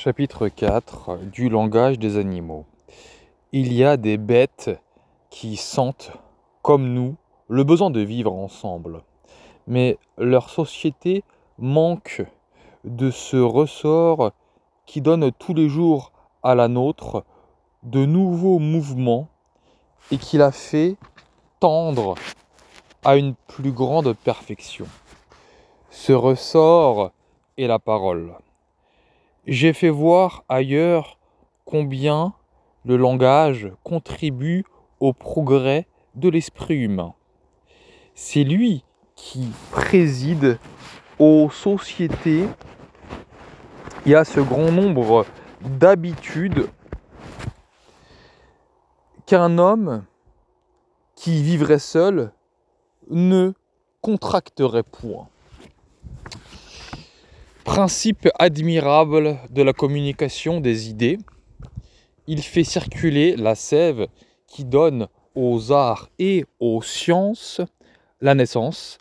Chapitre 4 du langage des animaux. Il y a des bêtes qui sentent, comme nous, le besoin de vivre ensemble. Mais leur société manque de ce ressort qui donne tous les jours à la nôtre de nouveaux mouvements et qui la fait tendre à une plus grande perfection. Ce ressort est la parole. J'ai fait voir ailleurs combien le langage contribue au progrès de l'esprit humain. C'est lui qui préside aux sociétés et à ce grand nombre d'habitudes qu'un homme qui vivrait seul ne contracterait point. Principe admirable de la communication des idées, il fait circuler la sève qui donne aux arts et aux sciences la naissance,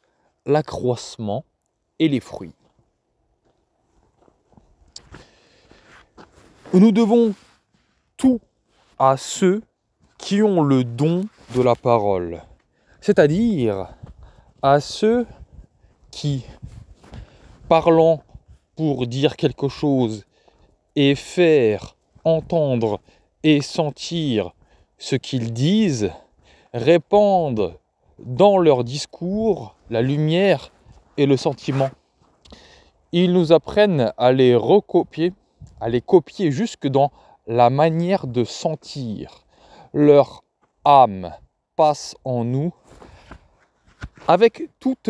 l'accroissement et les fruits. Nous devons tout à ceux qui ont le don de la parole, c'est-à-dire à ceux qui, parlant pour dire quelque chose et faire entendre et sentir ce qu'ils disent, répandent dans leur discours la lumière et le sentiment. Ils nous apprennent à les recopier, à les copier jusque dans la manière de sentir. Leur âme passe en nous avec toutes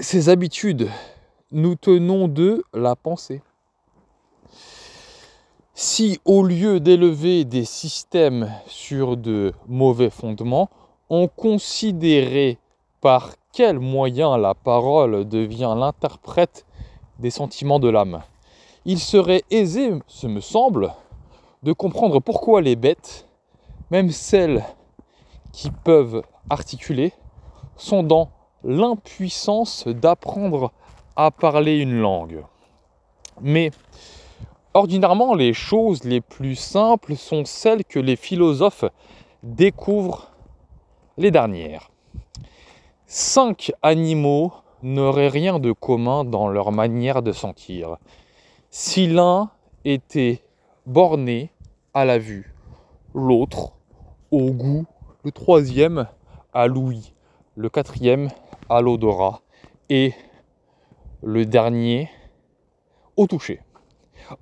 ces habitudes nous tenons de la pensée. Si au lieu d'élever des systèmes sur de mauvais fondements, on considérait par quels moyens la parole devient l'interprète des sentiments de l'âme, il serait aisé, ce me semble, de comprendre pourquoi les bêtes, même celles qui peuvent articuler, sont dans l'impuissance d'apprendre parler une langue. Mais ordinairement, les choses les plus simples sont celles que les philosophes découvrent les dernières. Cinq animaux n'auraient rien de commun dans leur manière de sentir. Si l'un était borné à la vue, l'autre au goût, le troisième à l'ouïe, le quatrième à l'odorat et le dernier au toucher.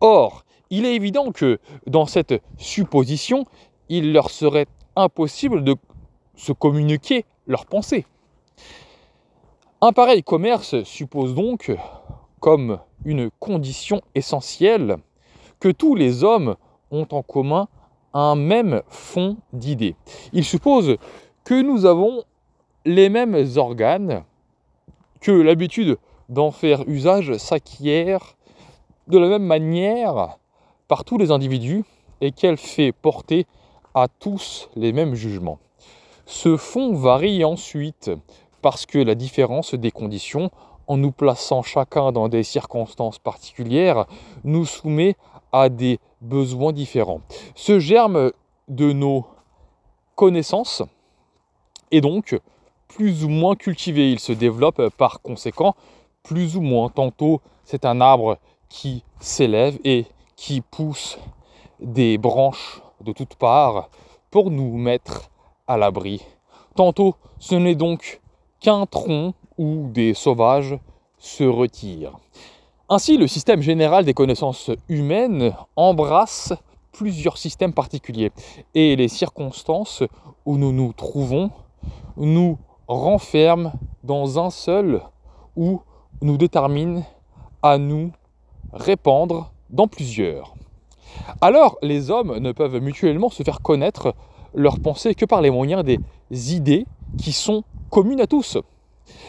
Or, il est évident que dans cette supposition, il leur serait impossible de se communiquer leurs pensées. Un pareil commerce suppose donc, comme une condition essentielle, que tous les hommes ont en commun un même fond d'idées. Il suppose que nous avons les mêmes organes, que l'habitude d'en faire usage s'acquiert de la même manière par tous les individus et qu'elle fait porter à tous les mêmes jugements. Ce fond varie ensuite parce que la différence des conditions, en nous plaçant chacun dans des circonstances particulières, nous soumet à des besoins différents. Ce germe de nos connaissances est donc plus ou moins cultivé. Il se développe par conséquent plus ou moins. Tantôt, c'est un arbre qui s'élève et qui pousse des branches de toutes parts pour nous mettre à l'abri. Tantôt, ce n'est donc qu'un tronc où des sauvages se retirent. Ainsi, le système général des connaissances humaines embrasse plusieurs systèmes particuliers et les circonstances où nous nous trouvons nous renferment dans un seul ou nous détermine à nous répandre dans plusieurs. Alors, les hommes ne peuvent mutuellement se faire connaître leurs pensées que par les moyens des idées qui sont communes à tous.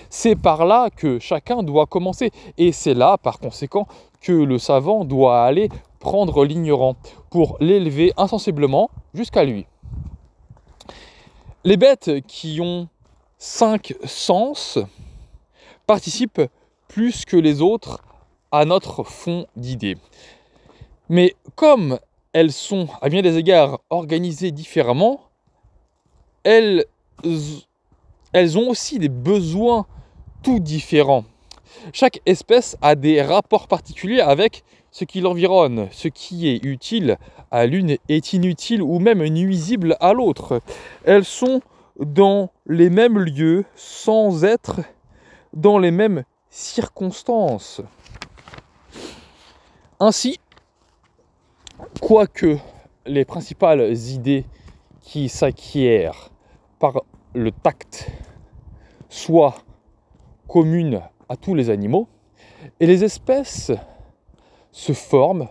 C'est par là que chacun doit commencer, et c'est là, par conséquent, que le savant doit aller prendre l'ignorant pour l'élever insensiblement jusqu'à lui. Les bêtes qui ont cinq sens participent plus que les autres à notre fond d'idées. Mais comme elles sont à bien des égards organisées différemment, elles, elles ont aussi des besoins tout différents. Chaque espèce a des rapports particuliers avec ce qui l'environne, ce qui est utile à l'une est inutile ou même nuisible à l'autre. Elles sont dans les mêmes lieux sans être dans les mêmes circonstances. Ainsi, quoique les principales idées qui s'acquièrent par le tact soient communes à tous les animaux, et les espèces se forment,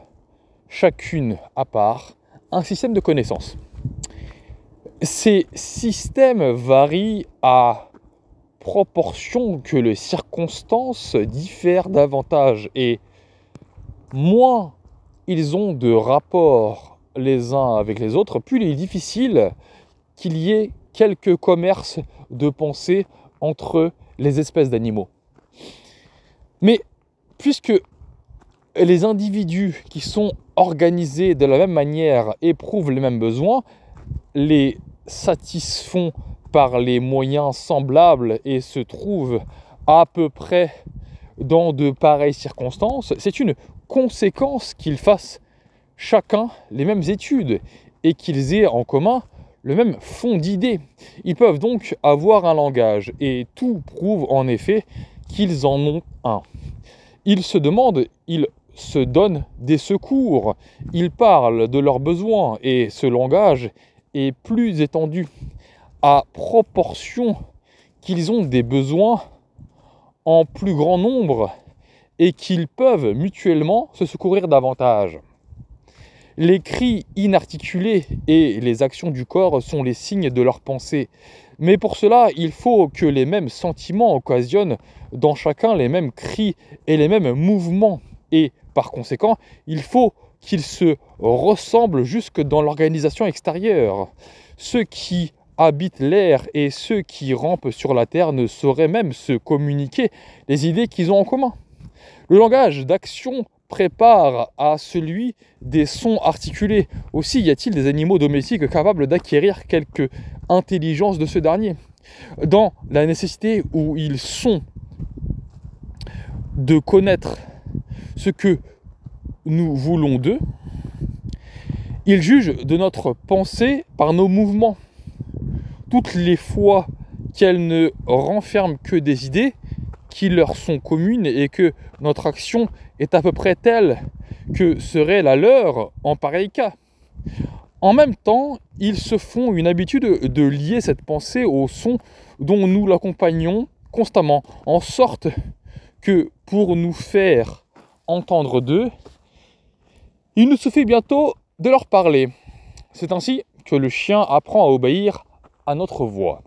chacune à part, un système de connaissances. Ces systèmes varient à proportion que les circonstances diffèrent davantage et moins ils ont de rapport les uns avec les autres, plus il est difficile qu'il y ait quelques commerces de pensée entre les espèces d'animaux. Mais puisque les individus qui sont organisés de la même manière éprouvent les mêmes besoins, les satisfont par les moyens semblables et se trouvent à peu près dans de pareilles circonstances, c'est une conséquence qu'ils fassent chacun les mêmes études et qu'ils aient en commun le même fond d'idées. Ils peuvent donc avoir un langage et tout prouve en effet qu'ils en ont un. Ils se demandent, ils se donnent des secours, ils parlent de leurs besoins et ce langage est plus étendu à proportion qu'ils ont des besoins en plus grand nombre et qu'ils peuvent mutuellement se secourir davantage. Les cris inarticulés et les actions du corps sont les signes de leur pensée. Mais pour cela, il faut que les mêmes sentiments occasionnent dans chacun les mêmes cris et les mêmes mouvements. Et par conséquent, il faut qu'ils se ressemblent jusque dans l'organisation extérieure. Ce qui habitent l'air et ceux qui rampent sur la terre ne sauraient même se communiquer les idées qu'ils ont en commun. Le langage d'action prépare à celui des sons articulés. Aussi y a-t-il des animaux domestiques capables d'acquérir quelque intelligence de ce dernier Dans la nécessité où ils sont de connaître ce que nous voulons d'eux, ils jugent de notre pensée par nos mouvements toutes les fois qu'elles ne renferment que des idées qui leur sont communes et que notre action est à peu près telle que serait la leur en pareil cas. En même temps, ils se font une habitude de lier cette pensée au son dont nous l'accompagnons constamment, en sorte que pour nous faire entendre d'eux, il nous suffit bientôt de leur parler. C'est ainsi que le chien apprend à obéir notre voix.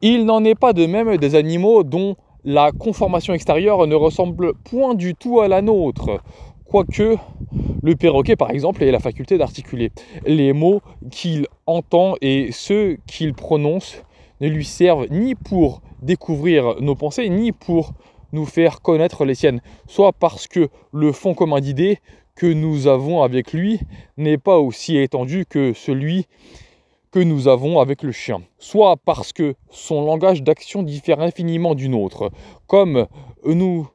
Il n'en est pas de même des animaux dont la conformation extérieure ne ressemble point du tout à la nôtre, quoique le perroquet par exemple ait la faculté d'articuler. Les mots qu'il entend et ceux qu'il prononce ne lui servent ni pour découvrir nos pensées, ni pour nous faire connaître les siennes, soit parce que le fond commun d'idées que nous avons avec lui n'est pas aussi étendu que celui que nous avons avec le chien. Soit parce que son langage d'action diffère infiniment du nôtre. Comme nous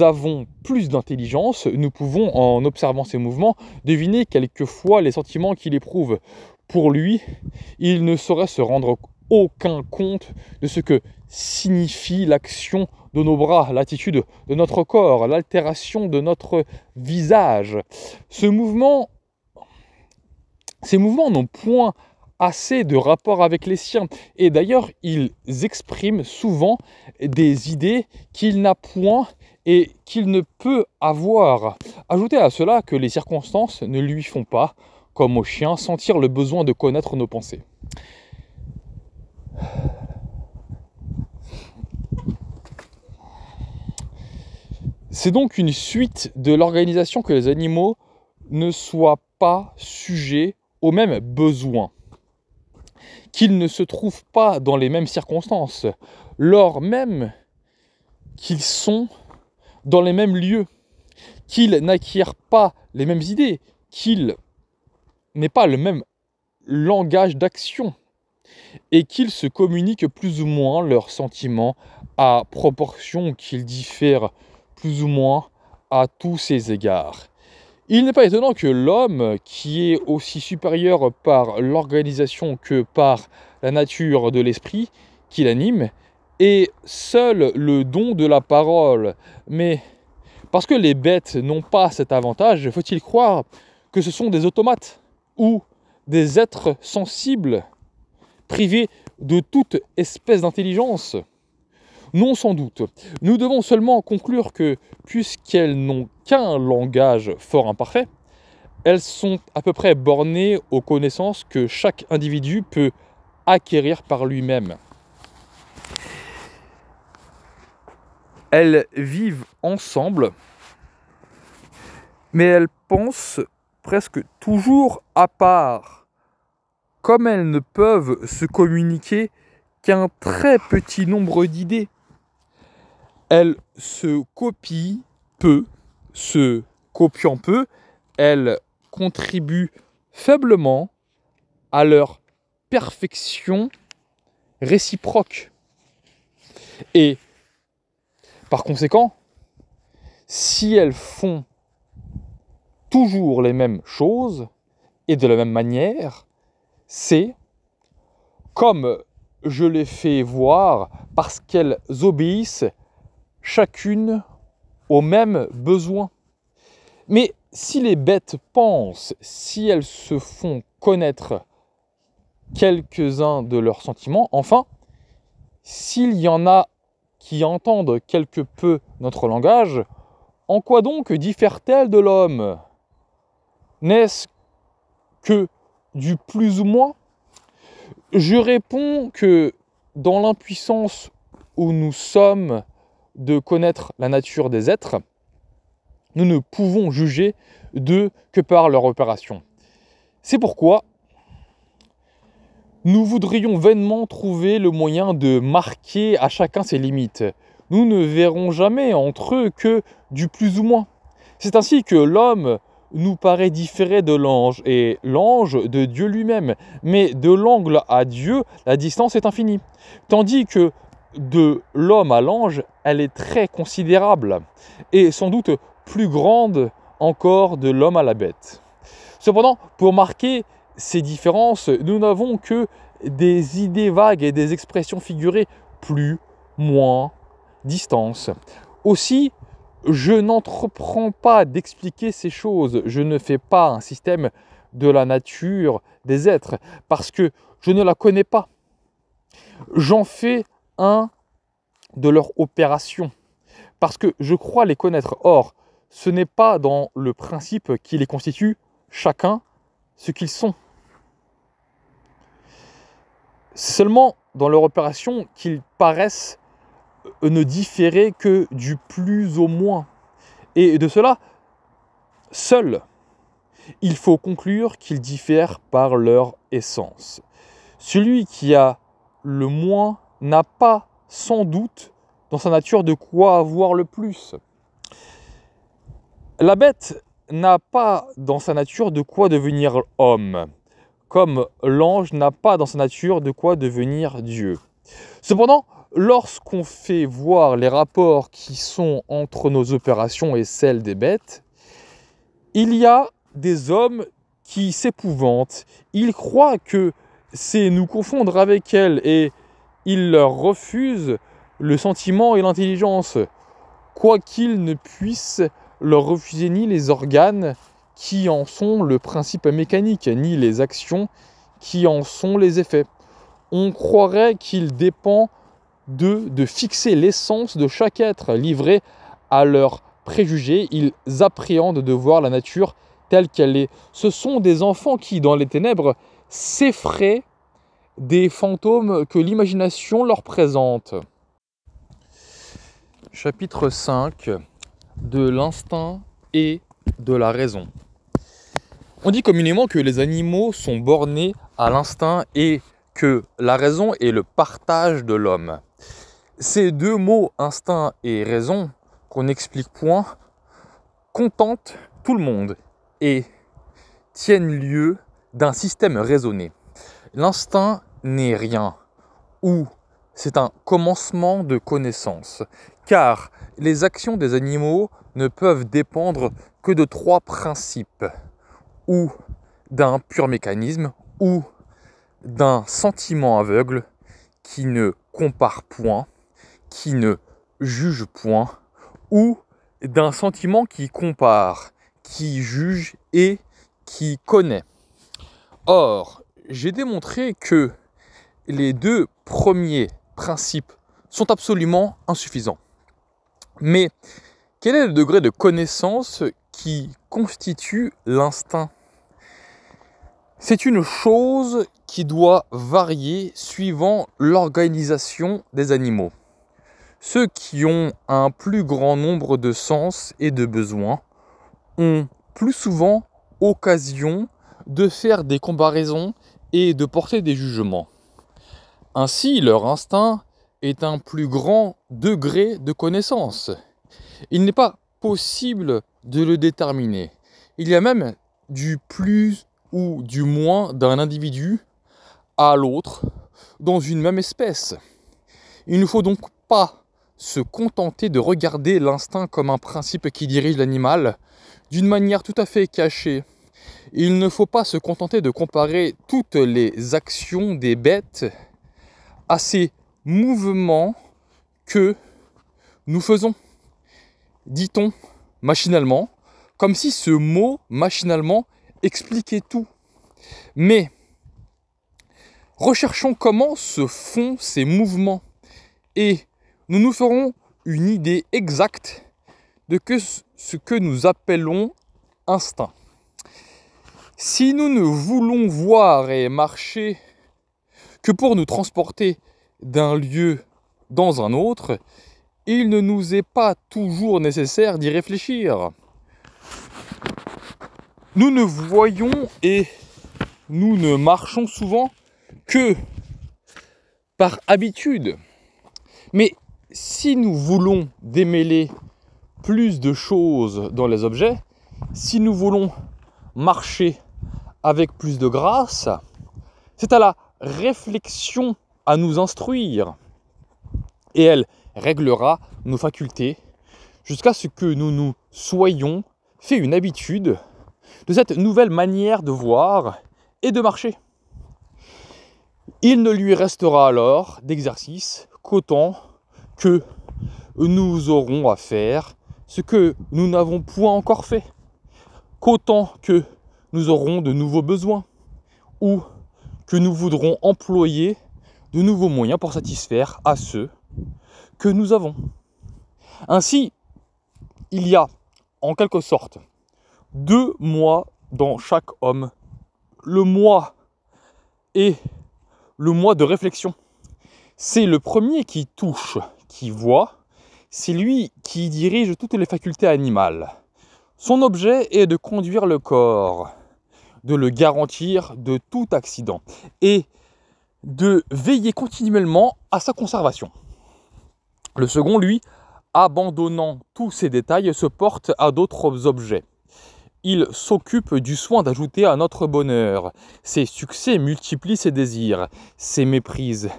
avons plus d'intelligence, nous pouvons, en observant ses mouvements, deviner quelquefois les sentiments qu'il éprouve. Pour lui, il ne saurait se rendre aucun compte de ce que signifie l'action de nos bras, l'attitude de notre corps, l'altération de notre visage. Ce mouvement, ces mouvements n'ont point assez de rapport avec les siens. Et d'ailleurs, ils expriment souvent des idées qu'il n'a point et qu'il ne peut avoir. Ajoutez à cela que les circonstances ne lui font pas, comme aux chiens, sentir le besoin de connaître nos pensées. C'est donc une suite de l'organisation que les animaux ne soient pas sujets aux mêmes besoins qu'ils ne se trouvent pas dans les mêmes circonstances, lors même qu'ils sont dans les mêmes lieux, qu'ils n'acquièrent pas les mêmes idées, qu'ils n'aient pas le même langage d'action et qu'ils se communiquent plus ou moins leurs sentiments à proportion qu'ils diffèrent plus ou moins à tous ces égards. Il n'est pas étonnant que l'homme, qui est aussi supérieur par l'organisation que par la nature de l'esprit qui l'anime, ait seul le don de la parole. Mais parce que les bêtes n'ont pas cet avantage, faut-il croire que ce sont des automates ou des êtres sensibles, privés de toute espèce d'intelligence non, sans doute. Nous devons seulement conclure que, puisqu'elles n'ont qu'un langage fort imparfait, elles sont à peu près bornées aux connaissances que chaque individu peut acquérir par lui-même. Elles vivent ensemble, mais elles pensent presque toujours à part. Comme elles ne peuvent se communiquer qu'un très petit nombre d'idées, elle se copient peu, se copiant peu, elles contribuent faiblement à leur perfection réciproque. Et par conséquent, si elles font toujours les mêmes choses et de la même manière, c'est comme je les fais voir parce qu'elles obéissent chacune au même besoin. Mais si les bêtes pensent, si elles se font connaître quelques-uns de leurs sentiments, enfin, s'il y en a qui entendent quelque peu notre langage, en quoi donc diffère-t-elle de l'homme N'est-ce que du plus ou moins Je réponds que dans l'impuissance où nous sommes de connaître la nature des êtres, nous ne pouvons juger d'eux que par leur opération. C'est pourquoi nous voudrions vainement trouver le moyen de marquer à chacun ses limites. Nous ne verrons jamais entre eux que du plus ou moins. C'est ainsi que l'homme nous paraît différé de l'ange et l'ange de Dieu lui-même. Mais de l'angle à Dieu, la distance est infinie. Tandis que de l'homme à l'ange, elle est très considérable et sans doute plus grande encore de l'homme à la bête. Cependant, pour marquer ces différences, nous n'avons que des idées vagues et des expressions figurées plus, moins, distance. Aussi, je n'entreprends pas d'expliquer ces choses, je ne fais pas un système de la nature des êtres, parce que je ne la connais pas. J'en fais de leur opération parce que je crois les connaître. Or, ce n'est pas dans le principe qui les constitue chacun ce qu'ils sont. seulement dans leur opération qu'ils paraissent ne différer que du plus au moins. Et de cela, seul, il faut conclure qu'ils diffèrent par leur essence. Celui qui a le moins n'a pas sans doute dans sa nature de quoi avoir le plus. La bête n'a pas dans sa nature de quoi devenir homme, comme l'ange n'a pas dans sa nature de quoi devenir Dieu. Cependant, lorsqu'on fait voir les rapports qui sont entre nos opérations et celles des bêtes, il y a des hommes qui s'épouvantent. Ils croient que c'est nous confondre avec elles et ils leur refusent le sentiment et l'intelligence, quoiqu'ils ne puissent leur refuser ni les organes qui en sont le principe mécanique, ni les actions qui en sont les effets. On croirait qu'il dépend de, de fixer l'essence de chaque être. Livré à leurs préjugés, ils appréhendent de voir la nature telle qu'elle est. Ce sont des enfants qui, dans les ténèbres, s'effraient des fantômes que l'imagination leur présente. Chapitre 5 De l'instinct et de la raison. On dit communément que les animaux sont bornés à l'instinct et que la raison est le partage de l'homme. Ces deux mots, instinct et raison, qu'on n'explique point, contentent tout le monde et tiennent lieu d'un système raisonné. L'instinct n'est rien, ou c'est un commencement de connaissance, car les actions des animaux ne peuvent dépendre que de trois principes, ou d'un pur mécanisme, ou d'un sentiment aveugle qui ne compare point, qui ne juge point, ou d'un sentiment qui compare, qui juge et qui connaît. Or, j'ai démontré que les deux premiers principes sont absolument insuffisants. Mais quel est le degré de connaissance qui constitue l'instinct C'est une chose qui doit varier suivant l'organisation des animaux. Ceux qui ont un plus grand nombre de sens et de besoins ont plus souvent occasion de faire des comparaisons et de porter des jugements. Ainsi, leur instinct est un plus grand degré de connaissance. Il n'est pas possible de le déterminer. Il y a même du plus ou du moins d'un individu à l'autre dans une même espèce. Il ne faut donc pas se contenter de regarder l'instinct comme un principe qui dirige l'animal d'une manière tout à fait cachée, il ne faut pas se contenter de comparer toutes les actions des bêtes à ces mouvements que nous faisons. Dit-on machinalement, comme si ce mot machinalement expliquait tout. Mais recherchons comment se font ces mouvements et nous nous ferons une idée exacte de ce que nous appelons instinct. Si nous ne voulons voir et marcher que pour nous transporter d'un lieu dans un autre, il ne nous est pas toujours nécessaire d'y réfléchir. Nous ne voyons et nous ne marchons souvent que par habitude. Mais si nous voulons démêler plus de choses dans les objets, si nous voulons marcher avec plus de grâce, c'est à la réflexion à nous instruire. Et elle réglera nos facultés jusqu'à ce que nous nous soyons fait une habitude de cette nouvelle manière de voir et de marcher. Il ne lui restera alors d'exercice qu'autant que nous aurons à faire ce que nous n'avons point encore fait, qu'autant que nous aurons de nouveaux besoins ou que nous voudrons employer de nouveaux moyens pour satisfaire à ceux que nous avons. Ainsi, il y a en quelque sorte deux mois dans chaque homme. Le moi et le moi de réflexion. C'est le premier qui touche, qui voit, c'est lui qui dirige toutes les facultés animales. Son objet est de conduire le corps, de le garantir de tout accident et de veiller continuellement à sa conservation. Le second, lui, abandonnant tous ces détails, se porte à d'autres objets. Il s'occupe du soin d'ajouter à notre bonheur. Ses succès multiplient ses désirs, ses méprises.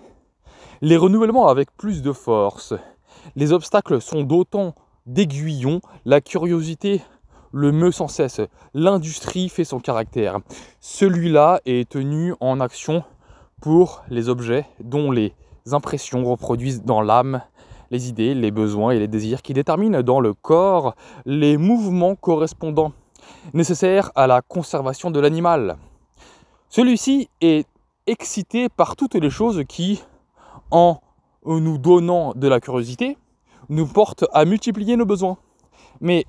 Les renouvellements avec plus de force. Les obstacles sont d'autant d'aiguillons, la curiosité le meut sans cesse. L'industrie fait son caractère. Celui-là est tenu en action pour les objets dont les impressions reproduisent dans l'âme les idées, les besoins et les désirs qui déterminent dans le corps les mouvements correspondants nécessaires à la conservation de l'animal. Celui-ci est excité par toutes les choses qui, en nous donnant de la curiosité, nous portent à multiplier nos besoins. Mais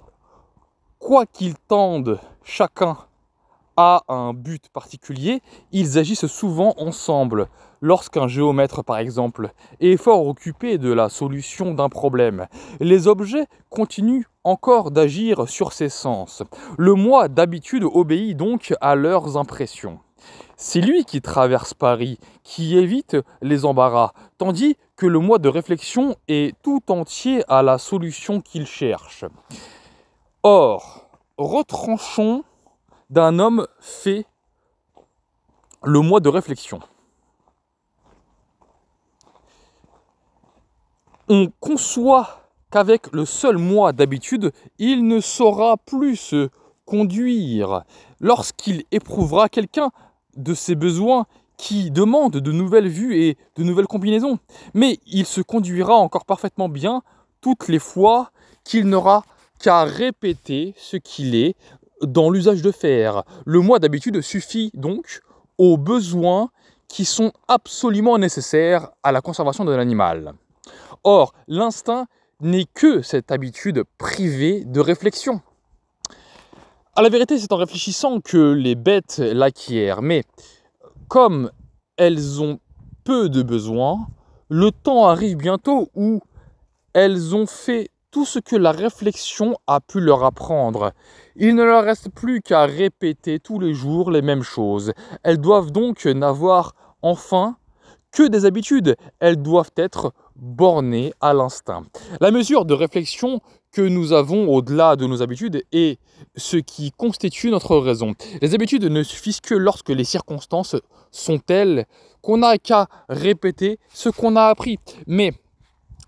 quoi qu'ils tendent chacun à un but particulier, ils agissent souvent ensemble. Lorsqu'un géomètre, par exemple, est fort occupé de la solution d'un problème, les objets continuent encore d'agir sur ses sens. Le moi d'habitude obéit donc à leurs impressions. C'est lui qui traverse Paris, qui évite les embarras, tandis que le moi de réflexion est tout entier à la solution qu'il cherche. Or, retranchons d'un homme fait le mois de réflexion. On conçoit qu'avec le seul mois d'habitude, il ne saura plus se conduire lorsqu'il éprouvera quelqu'un de ses besoins qui demande de nouvelles vues et de nouvelles combinaisons. Mais il se conduira encore parfaitement bien toutes les fois qu'il n'aura qu'à répéter ce qu'il est dans l'usage de faire. Le moi d'habitude suffit donc aux besoins qui sont absolument nécessaires à la conservation de l'animal. Or, l'instinct n'est que cette habitude privée de réflexion. À la vérité, c'est en réfléchissant que les bêtes l'acquièrent, mais comme elles ont peu de besoins, le temps arrive bientôt où elles ont fait tout ce que la réflexion a pu leur apprendre. Il ne leur reste plus qu'à répéter tous les jours les mêmes choses. Elles doivent donc n'avoir enfin que des habitudes. Elles doivent être bornées à l'instinct. La mesure de réflexion que nous avons au-delà de nos habitudes est ce qui constitue notre raison. Les habitudes ne suffisent que lorsque les circonstances sont telles qu'on n'a qu'à répéter ce qu'on a appris. Mais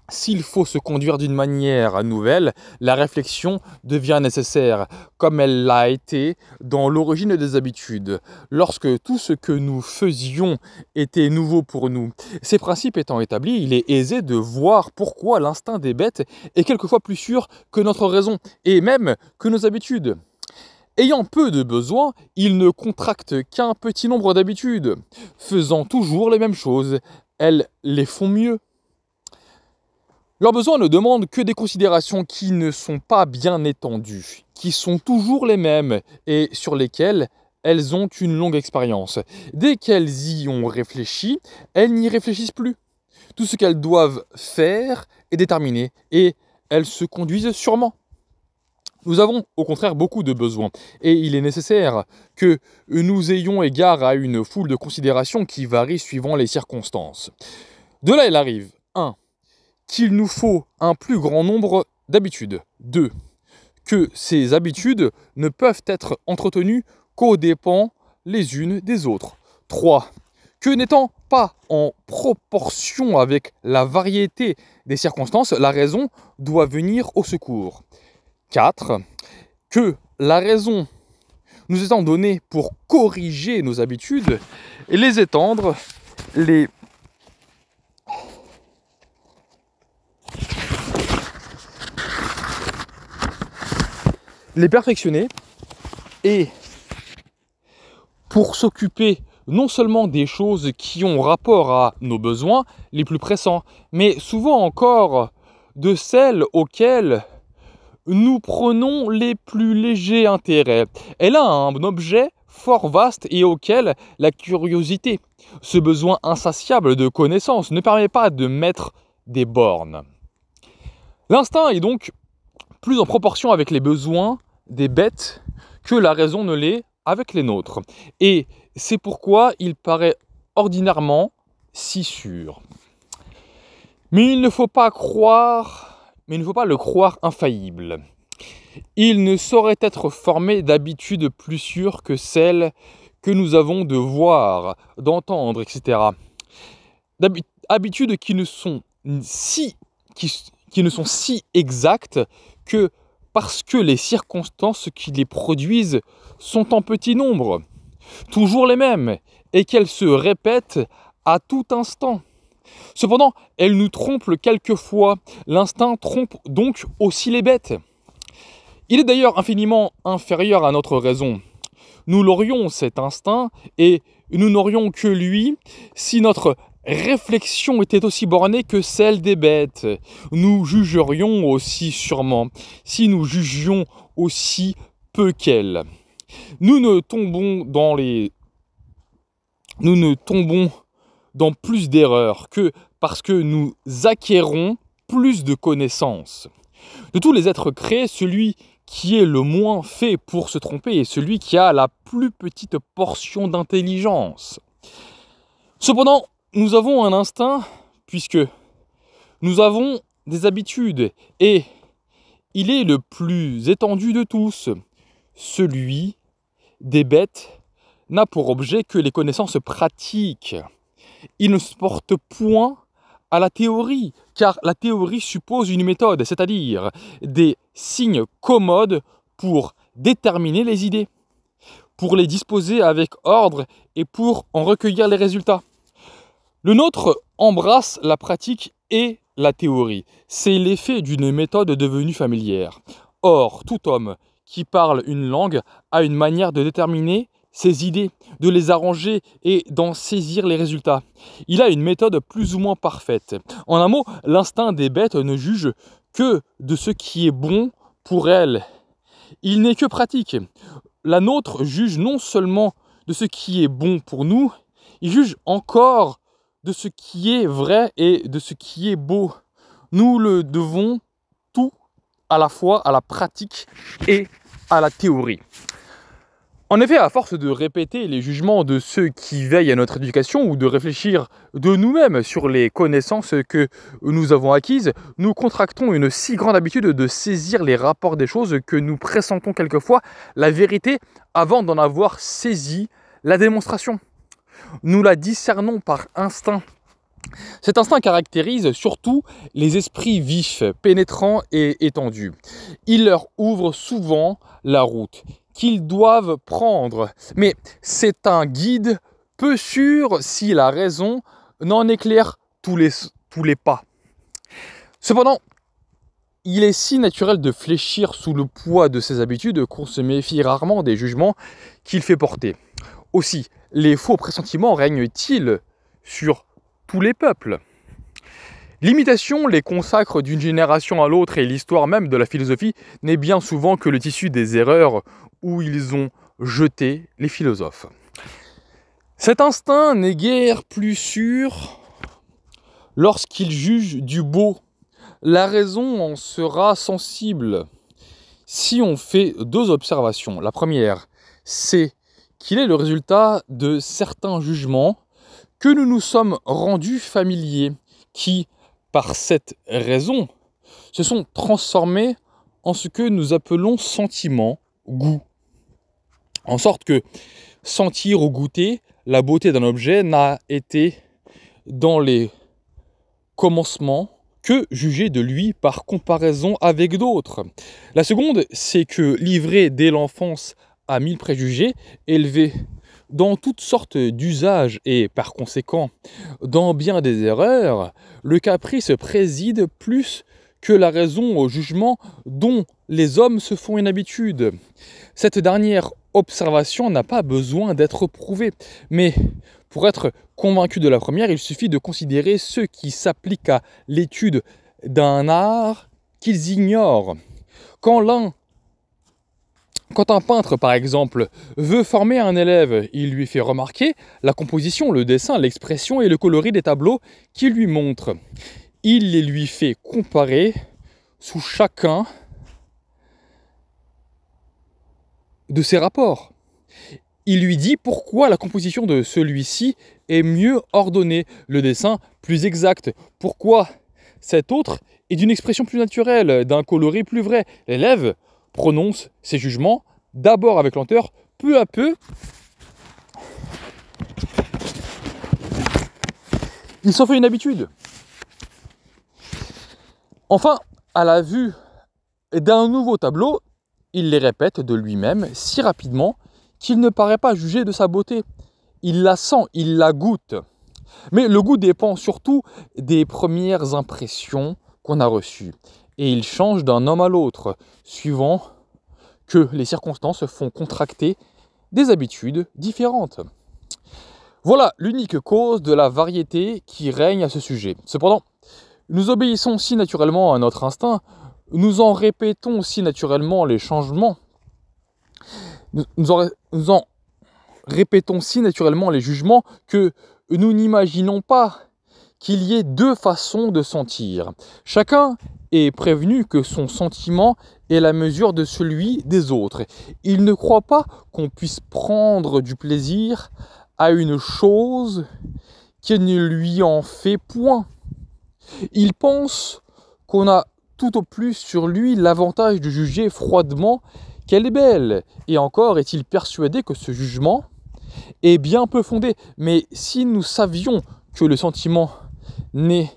s'il faut se conduire d'une manière nouvelle, la réflexion devient nécessaire, comme elle l'a été dans l'origine des habitudes, lorsque tout ce que nous faisions était nouveau pour nous. Ces principes étant établis, il est aisé de voir pourquoi l'instinct des bêtes est quelquefois plus sûr que notre raison, et même que nos habitudes. Ayant peu de besoins, ils ne contractent qu'un petit nombre d'habitudes. Faisant toujours les mêmes choses, elles les font mieux. Leurs besoins ne demandent que des considérations qui ne sont pas bien étendues, qui sont toujours les mêmes et sur lesquelles elles ont une longue expérience. Dès qu'elles y ont réfléchi, elles n'y réfléchissent plus. Tout ce qu'elles doivent faire est déterminé et elles se conduisent sûrement. Nous avons au contraire beaucoup de besoins et il est nécessaire que nous ayons égard à une foule de considérations qui varient suivant les circonstances. De là, il arrive 1 qu'il nous faut un plus grand nombre d'habitudes. 2. Que ces habitudes ne peuvent être entretenues qu'aux dépens les unes des autres. 3. Que n'étant pas en proportion avec la variété des circonstances, la raison doit venir au secours. 4. Que la raison nous étant donnée pour corriger nos habitudes, et les étendre, les les perfectionner et pour s'occuper non seulement des choses qui ont rapport à nos besoins les plus pressants, mais souvent encore de celles auxquelles nous prenons les plus légers intérêts. Elle a un objet fort vaste et auquel la curiosité, ce besoin insatiable de connaissance, ne permet pas de mettre des bornes. L'instinct est donc plus en proportion avec les besoins des bêtes que la raison ne l'est avec les nôtres. Et c'est pourquoi il paraît ordinairement si sûr. Mais il ne faut pas croire, mais il ne faut pas le croire infaillible. Il ne saurait être formé d'habitudes plus sûres que celles que nous avons de voir, d'entendre, etc. Habitudes qui ne sont si, qui ne sont si exactes que parce que les circonstances qui les produisent sont en petit nombre, toujours les mêmes, et qu'elles se répètent à tout instant. Cependant, elles nous trompent quelquefois, l'instinct trompe donc aussi les bêtes. Il est d'ailleurs infiniment inférieur à notre raison. Nous l'aurions cet instinct et nous n'aurions que lui si notre réflexion était aussi bornée que celle des bêtes, nous jugerions aussi sûrement, si nous jugions aussi peu qu'elle. Nous ne tombons dans les... Nous ne tombons dans plus d'erreurs que parce que nous acquérons plus de connaissances. De tous les êtres créés, celui qui est le moins fait pour se tromper est celui qui a la plus petite portion d'intelligence. Cependant, nous avons un instinct puisque nous avons des habitudes et il est le plus étendu de tous. Celui des bêtes n'a pour objet que les connaissances pratiques. Il ne se porte point à la théorie, car la théorie suppose une méthode, c'est-à-dire des signes commodes pour déterminer les idées, pour les disposer avec ordre et pour en recueillir les résultats. Le nôtre embrasse la pratique et la théorie. C'est l'effet d'une méthode devenue familière. Or, tout homme qui parle une langue a une manière de déterminer ses idées, de les arranger et d'en saisir les résultats. Il a une méthode plus ou moins parfaite. En un mot, l'instinct des bêtes ne juge que de ce qui est bon pour elles. Il n'est que pratique. La nôtre juge non seulement de ce qui est bon pour nous, il juge encore de ce qui est vrai et de ce qui est beau. Nous le devons tout à la fois à la pratique et à la théorie. En effet, à force de répéter les jugements de ceux qui veillent à notre éducation ou de réfléchir de nous-mêmes sur les connaissances que nous avons acquises, nous contractons une si grande habitude de saisir les rapports des choses que nous pressentons quelquefois la vérité avant d'en avoir saisi la démonstration nous la discernons par instinct. Cet instinct caractérise surtout les esprits vifs, pénétrants et étendus. Il leur ouvre souvent la route qu'ils doivent prendre. Mais c'est un guide peu sûr si la raison n'en éclaire tous les, pas. Cependant, il est si naturel de fléchir sous le poids de ses habitudes qu'on se méfie rarement des jugements qu'il fait porter. Aussi, les faux pressentiments règnent-ils sur tous les peuples L'imitation, les consacre d'une génération à l'autre et l'histoire même de la philosophie n'est bien souvent que le tissu des erreurs où ils ont jeté les philosophes. Cet instinct n'est guère plus sûr lorsqu'il juge du beau. La raison en sera sensible si on fait deux observations. La première, c'est qu'il est le résultat de certains jugements que nous nous sommes rendus familiers, qui, par cette raison, se sont transformés en ce que nous appelons sentiment, goût. En sorte que sentir ou goûter la beauté d'un objet n'a été dans les commencements que juger de lui par comparaison avec d'autres. La seconde, c'est que livré dès l'enfance mille préjugés élevés dans toutes sortes d'usages et par conséquent dans bien des erreurs, le caprice préside plus que la raison au jugement dont les hommes se font une habitude. Cette dernière observation n'a pas besoin d'être prouvée, mais pour être convaincu de la première, il suffit de considérer ceux qui s'appliquent à l'étude d'un art qu'ils ignorent. Quand l'un quand un peintre, par exemple, veut former un élève, il lui fait remarquer la composition, le dessin, l'expression et le coloris des tableaux qu'il lui montre. Il les lui fait comparer sous chacun de ses rapports. Il lui dit pourquoi la composition de celui-ci est mieux ordonnée, le dessin plus exact, pourquoi cet autre est d'une expression plus naturelle, d'un coloris plus vrai. L'élève prononce ses jugements, d'abord avec lenteur, peu à peu, il s'en fait une habitude. Enfin, à la vue d'un nouveau tableau, il les répète de lui-même si rapidement qu'il ne paraît pas juger de sa beauté. Il la sent, il la goûte. Mais le goût dépend surtout des premières impressions qu'on a reçues et il change d'un homme à l'autre, suivant que les circonstances font contracter des habitudes différentes. Voilà l'unique cause de la variété qui règne à ce sujet. Cependant, nous obéissons si naturellement à notre instinct, nous en répétons si naturellement les changements, nous nous en répétons si naturellement les jugements que nous n'imaginons pas qu'il y ait deux façons de sentir. Chacun est prévenu que son sentiment est la mesure de celui des autres. Il ne croit pas qu'on puisse prendre du plaisir à une chose qui ne lui en fait point. Il pense qu'on a tout au plus sur lui l'avantage de juger froidement qu'elle est belle. Et encore est-il persuadé que ce jugement est bien peu fondé. Mais si nous savions que le sentiment naît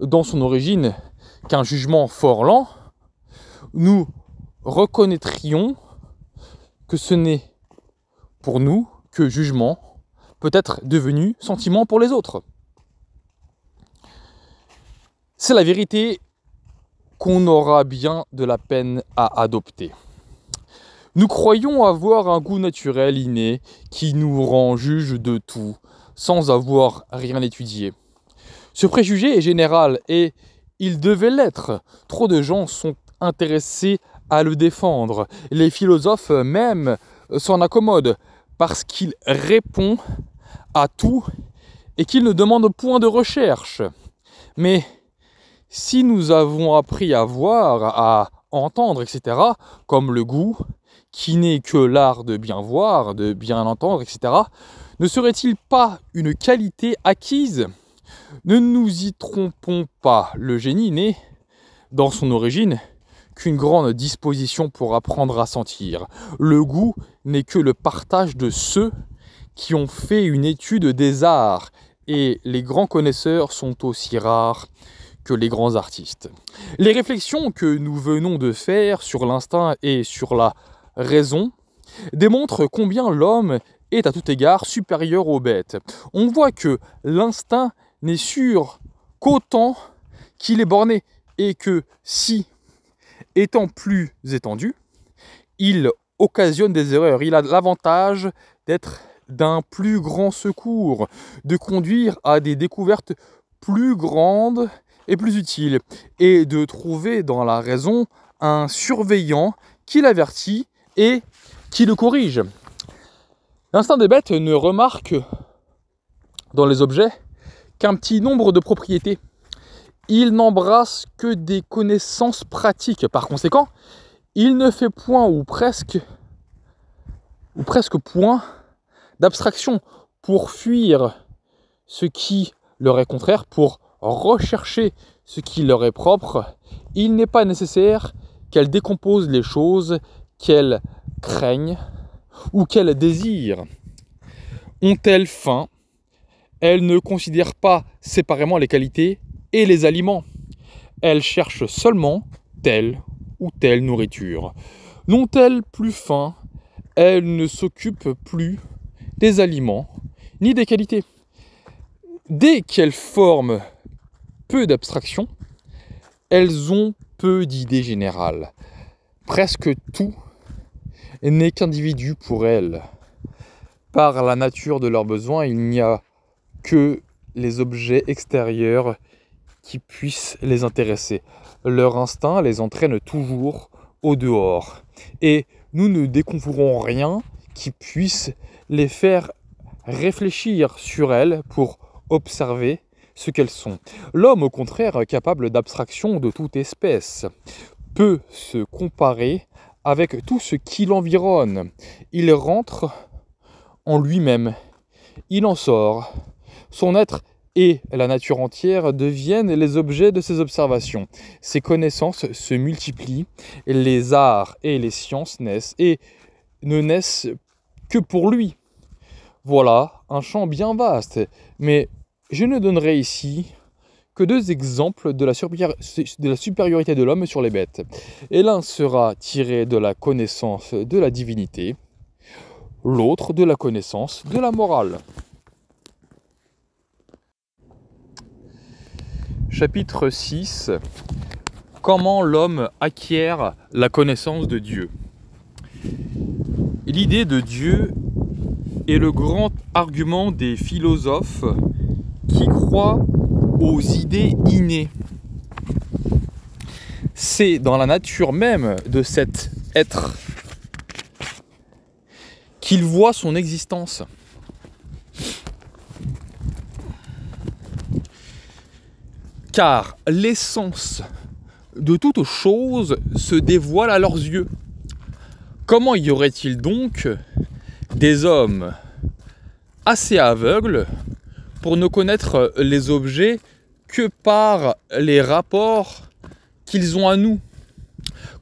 dans son origine qu'un jugement fort lent, nous reconnaîtrions que ce n'est pour nous que jugement peut être devenu sentiment pour les autres. C'est la vérité qu'on aura bien de la peine à adopter. Nous croyons avoir un goût naturel inné qui nous rend juge de tout, sans avoir rien étudié. Ce préjugé est général et il devait l'être. Trop de gens sont intéressés à le défendre. Les philosophes même s'en accommodent parce qu'il répond à tout et qu'il ne demande point de recherche. Mais si nous avons appris à voir, à entendre, etc., comme le goût, qui n'est que l'art de bien voir, de bien entendre, etc., ne serait-il pas une qualité acquise ne nous y trompons pas, le génie n'est, dans son origine, qu'une grande disposition pour apprendre à sentir. Le goût n'est que le partage de ceux qui ont fait une étude des arts, et les grands connaisseurs sont aussi rares que les grands artistes. Les réflexions que nous venons de faire sur l'instinct et sur la raison démontrent combien l'homme est à tout égard supérieur aux bêtes. On voit que l'instinct n'est sûr qu'autant qu'il est borné et que si étant plus étendu, il occasionne des erreurs. Il a l'avantage d'être d'un plus grand secours, de conduire à des découvertes plus grandes et plus utiles, et de trouver dans la raison un surveillant qui l'avertit et qui le corrige. L'instinct des bêtes ne remarque dans les objets petit nombre de propriétés. Il n'embrasse que des connaissances pratiques. Par conséquent, il ne fait point ou presque ou presque point d'abstraction pour fuir ce qui leur est contraire, pour rechercher ce qui leur est propre. Il n'est pas nécessaire qu'elle décompose les choses qu'elle craignent ou qu'elle désire. Ont-elles faim elle ne considère pas séparément les qualités et les aliments. Elle cherche seulement telle ou telle nourriture. N'ont-elles plus faim Elles ne s'occupent plus des aliments ni des qualités. Dès qu'elles forment peu d'abstractions, elles ont peu d'idées générales. Presque tout n'est qu'individu pour elles. Par la nature de leurs besoins, il n'y a que les objets extérieurs qui puissent les intéresser. Leur instinct les entraîne toujours au dehors. Et nous ne découvrons rien qui puisse les faire réfléchir sur elles pour observer ce qu'elles sont. L'homme, au contraire, capable d'abstraction de toute espèce, peut se comparer avec tout ce qui l'environne. Il rentre en lui-même, il en sort, son être et la nature entière deviennent les objets de ses observations. Ses connaissances se multiplient, les arts et les sciences naissent et ne naissent que pour lui. Voilà un champ bien vaste, mais je ne donnerai ici que deux exemples de la, de la supériorité de l'homme sur les bêtes. Et l'un sera tiré de la connaissance de la divinité, l'autre de la connaissance de la morale. chapitre 6, Comment l'homme acquiert la connaissance de Dieu. L'idée de Dieu est le grand argument des philosophes qui croient aux idées innées. C'est dans la nature même de cet être qu'il voit son existence. car l'essence de toute chose se dévoile à leurs yeux. Comment y aurait-il donc des hommes assez aveugles pour ne connaître les objets que par les rapports qu'ils ont à nous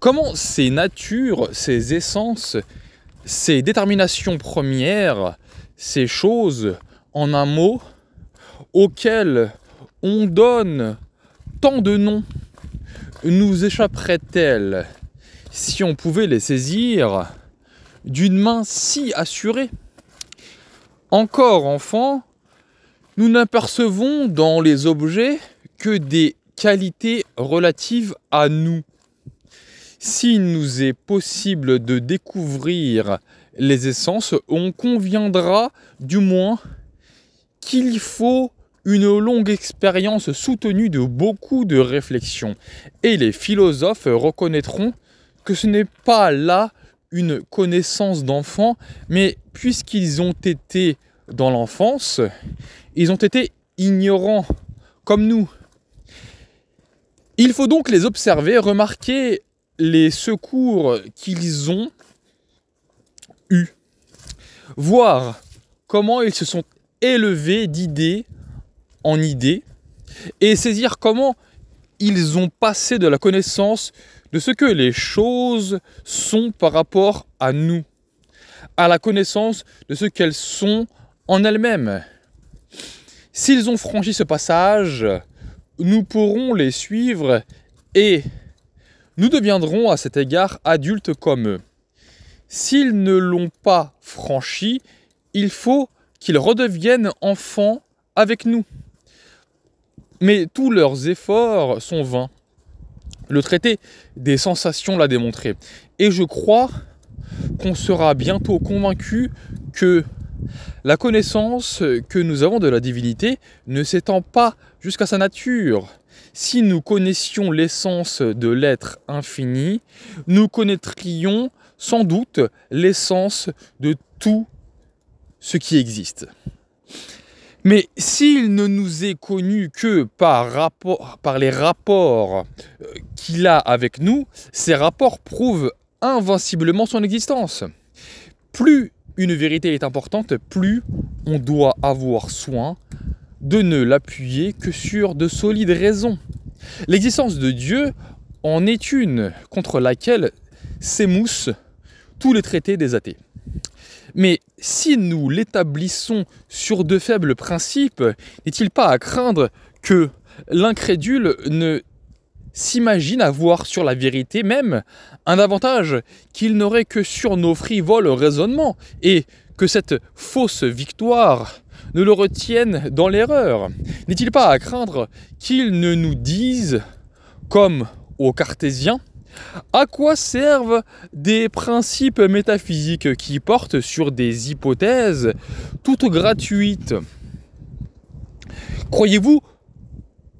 Comment ces natures, ces essences, ces déterminations premières, ces choses, en un mot, auxquelles on donne tant de noms nous échapperaient-elles si on pouvait les saisir d'une main si assurée Encore enfant, nous n'apercevons dans les objets que des qualités relatives à nous. S'il nous est possible de découvrir les essences, on conviendra du moins qu'il faut une longue expérience soutenue de beaucoup de réflexions, et les philosophes reconnaîtront que ce n'est pas là une connaissance d'enfant, mais puisqu'ils ont été dans l'enfance, ils ont été ignorants, comme nous. Il faut donc les observer, remarquer les secours qu'ils ont eus, voir comment ils se sont élevés d'idées en idées et saisir comment ils ont passé de la connaissance de ce que les choses sont par rapport à nous, à la connaissance de ce qu'elles sont en elles-mêmes. S'ils ont franchi ce passage, nous pourrons les suivre et nous deviendrons à cet égard adultes comme eux. S'ils ne l'ont pas franchi, il faut qu'ils redeviennent enfants avec nous. Mais tous leurs efforts sont vains. Le traité des sensations l'a démontré. Et je crois qu'on sera bientôt convaincu que la connaissance que nous avons de la divinité ne s'étend pas jusqu'à sa nature. Si nous connaissions l'essence de l'être infini, nous connaîtrions sans doute l'essence de tout ce qui existe. Mais s'il ne nous est connu que par, les rapports euh, qu'il a avec nous, ces rapports prouvent invinciblement son existence. Plus une vérité est importante, plus on doit avoir soin de ne l'appuyer que sur de solides raisons. L'existence de Dieu en est une contre laquelle s'émoussent tous les traités des athées. Mais si nous l'établissons sur de faibles principes, n'est-il pas à craindre que l'incrédule ne s'imagine avoir sur la vérité même un avantage qu'il n'aurait que sur nos frivoles raisonnements et que cette fausse victoire ne le retienne dans l'erreur N'est-il pas à craindre qu'il ne nous dise, comme aux cartésiens, à quoi servent des principes métaphysiques qui portent sur des hypothèses toutes gratuites Croyez-vous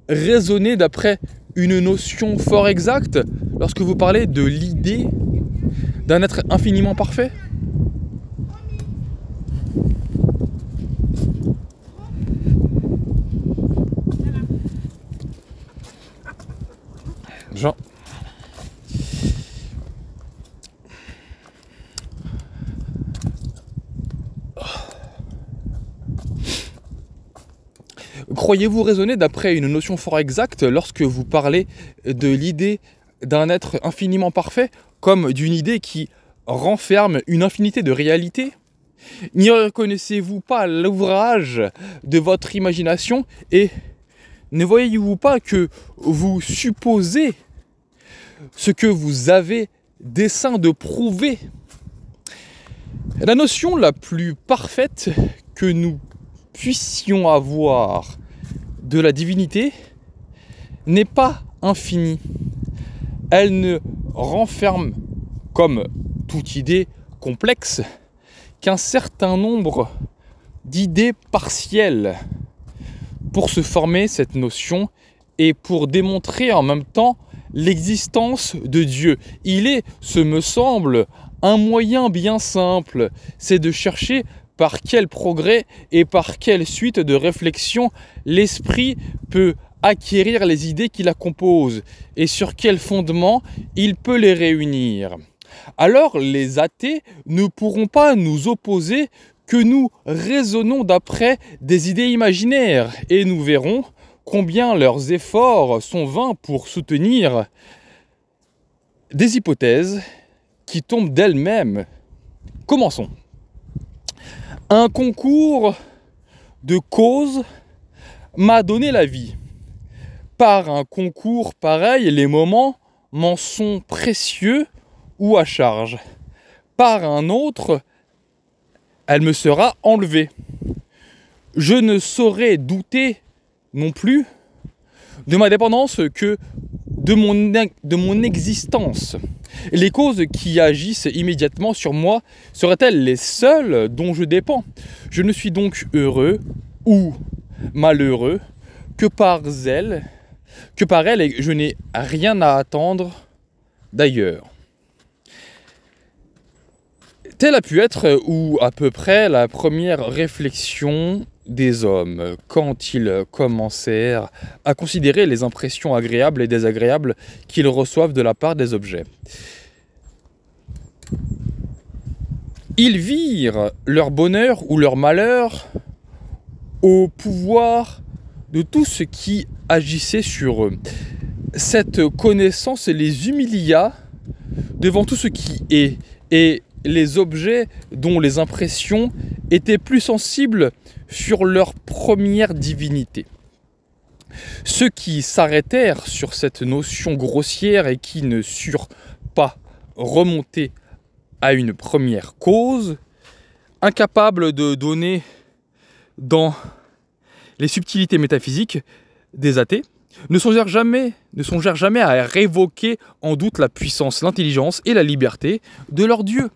raisonner d'après une notion fort exacte lorsque vous parlez de l'idée d'un être infiniment parfait Jean. Croyez-vous raisonner d'après une notion fort exacte lorsque vous parlez de l'idée d'un être infiniment parfait comme d'une idée qui renferme une infinité de réalités N'y reconnaissez-vous pas l'ouvrage de votre imagination et ne voyez-vous pas que vous supposez ce que vous avez dessein de prouver La notion la plus parfaite que nous puissions avoir de la divinité n'est pas infinie. Elle ne renferme, comme toute idée complexe, qu'un certain nombre d'idées partielles. Pour se former cette notion et pour démontrer en même temps l'existence de Dieu. Il est, ce me semble, un moyen bien simple, c'est de chercher par quel progrès et par quelle suite de réflexion l'esprit peut acquérir les idées qui la composent et sur quel fondement il peut les réunir. Alors les athées ne pourront pas nous opposer que nous raisonnons d'après des idées imaginaires et nous verrons combien leurs efforts sont vains pour soutenir des hypothèses qui tombent d'elles-mêmes. Commençons un concours de cause m'a donné la vie. Par un concours pareil, les moments m'en sont précieux ou à charge. Par un autre, elle me sera enlevée. Je ne saurais douter non plus de ma dépendance que de mon, de mon existence. Les causes qui agissent immédiatement sur moi seraient-elles les seules dont je dépends Je ne suis donc heureux ou malheureux que par elles, que par elles, et je n'ai rien à attendre d'ailleurs. Telle a pu être, ou à peu près, la première réflexion des hommes quand ils commencèrent à considérer les impressions agréables et désagréables qu'ils reçoivent de la part des objets. Ils virent leur bonheur ou leur malheur au pouvoir de tout ce qui agissait sur eux. Cette connaissance les humilia devant tout ce qui est et les objets dont les impressions étaient plus sensibles sur leur première divinité. Ceux qui s'arrêtèrent sur cette notion grossière et qui ne surent pas remonter à une première cause, incapables de donner dans les subtilités métaphysiques des athées, ne songèrent jamais, ne songèrent jamais à révoquer en doute la puissance, l'intelligence et la liberté de leur Dieu.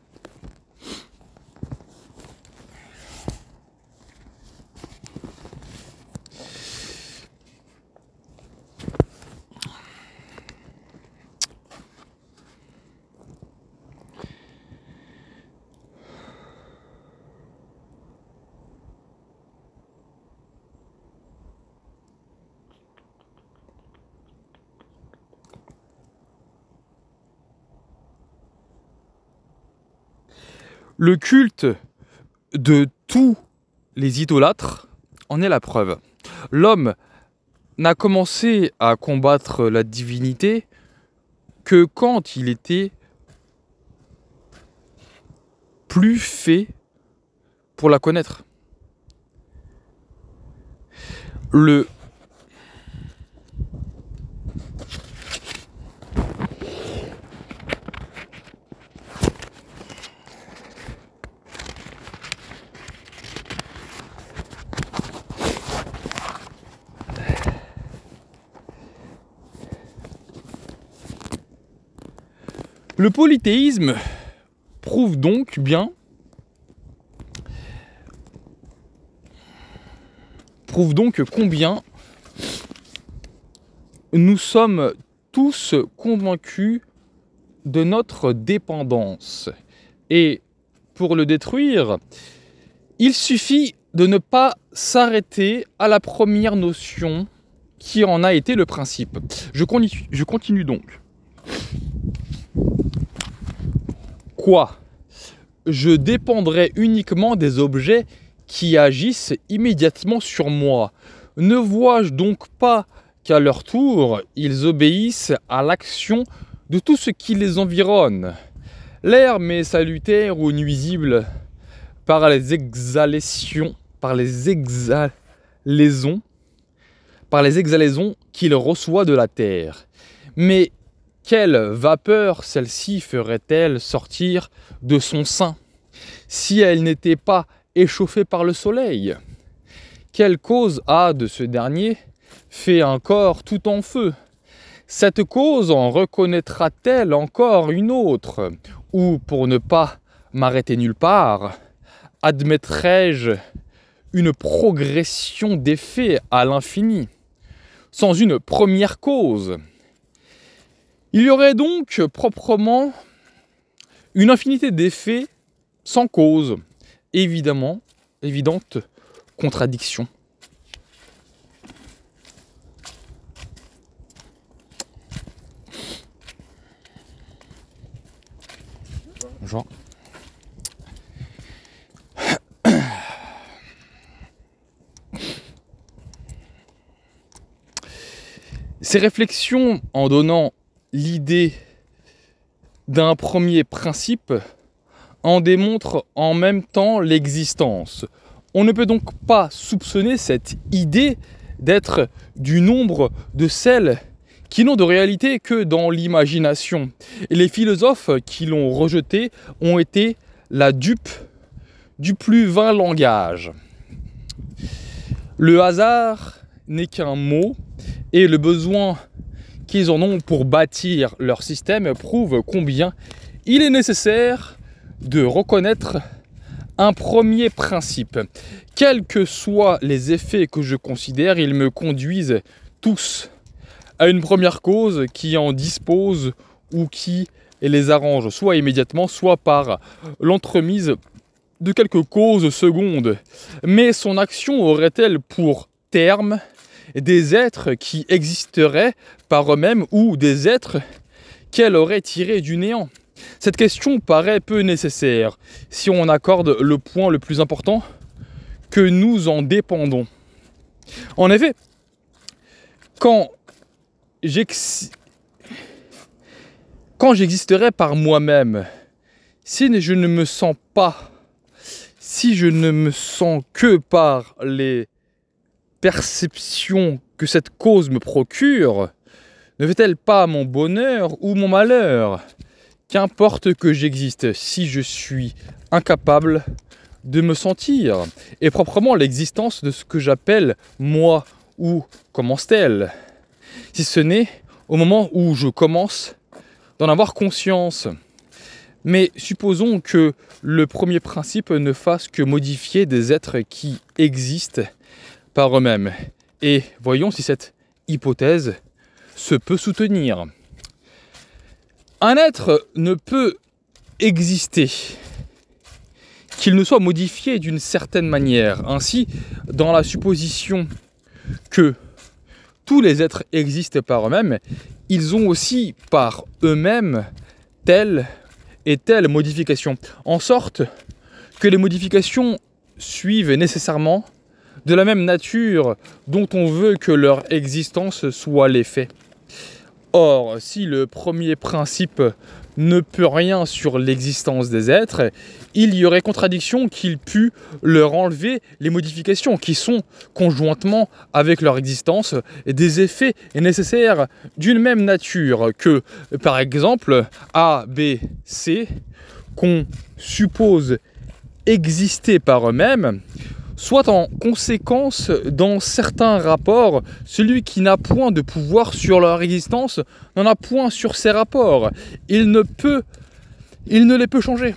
Le culte de tous les idolâtres en est la preuve. L'homme n'a commencé à combattre la divinité que quand il était plus fait pour la connaître. Le Le polythéisme prouve donc bien prouve donc combien nous sommes tous convaincus de notre dépendance. Et pour le détruire, il suffit de ne pas s'arrêter à la première notion qui en a été le principe. Je continue, je continue donc. Quoi Je dépendrai uniquement des objets qui agissent immédiatement sur moi. Ne vois-je donc pas qu'à leur tour, ils obéissent à l'action de tout ce qui les environne L'air m'est salutaire ou nuisible par les exhalations, par les exhalaisons, par les exhalaisons qu'il reçoit de la terre. Mais quelle vapeur celle-ci ferait-elle sortir de son sein si elle n'était pas échauffée par le soleil Quelle cause a de ce dernier fait un corps tout en feu Cette cause en reconnaîtra-t-elle encore une autre Ou pour ne pas m'arrêter nulle part, admettrai-je une progression d'effets à l'infini, sans une première cause il y aurait donc proprement une infinité d'effets sans cause, évidemment, évidente contradiction. Ces réflexions, en donnant l'idée d'un premier principe en démontre en même temps l'existence. On ne peut donc pas soupçonner cette idée d'être du nombre de celles qui n'ont de réalité que dans l'imagination. Les philosophes qui l'ont rejeté ont été la dupe du plus vain langage. Le hasard n'est qu'un mot et le besoin qu'ils en ont pour bâtir leur système prouve combien il est nécessaire de reconnaître un premier principe. Quels que soient les effets que je considère, ils me conduisent tous à une première cause qui en dispose ou qui les arrange, soit immédiatement, soit par l'entremise de quelques causes secondes. Mais son action aurait-elle pour terme des êtres qui existeraient par eux-mêmes ou des êtres qu'elle aurait tirés du néant. Cette question paraît peu nécessaire si on accorde le point le plus important, que nous en dépendons. En effet, quand j'existerai par moi-même, si je ne me sens pas, si je ne me sens que par les perception que cette cause me procure ne fait-elle pas mon bonheur ou mon malheur Qu'importe que j'existe, si je suis incapable de me sentir, et proprement l'existence de ce que j'appelle moi, ou commence-t-elle Si ce n'est au moment où je commence d'en avoir conscience. Mais supposons que le premier principe ne fasse que modifier des êtres qui existent eux-mêmes. Et voyons si cette hypothèse se peut soutenir. Un être ne peut exister qu'il ne soit modifié d'une certaine manière. Ainsi, dans la supposition que tous les êtres existent par eux-mêmes, ils ont aussi par eux-mêmes telle et telle modification, en sorte que les modifications suivent nécessairement de la même nature dont on veut que leur existence soit l'effet. Or, si le premier principe ne peut rien sur l'existence des êtres, il y aurait contradiction qu'il pût leur enlever les modifications qui sont, conjointement avec leur existence, des effets nécessaires d'une même nature que, par exemple, A, B, C, qu'on suppose exister par eux-mêmes, soit en conséquence dans certains rapports, celui qui n'a point de pouvoir sur leur existence n'en a point sur ses rapports. Il ne peut, il ne les peut changer,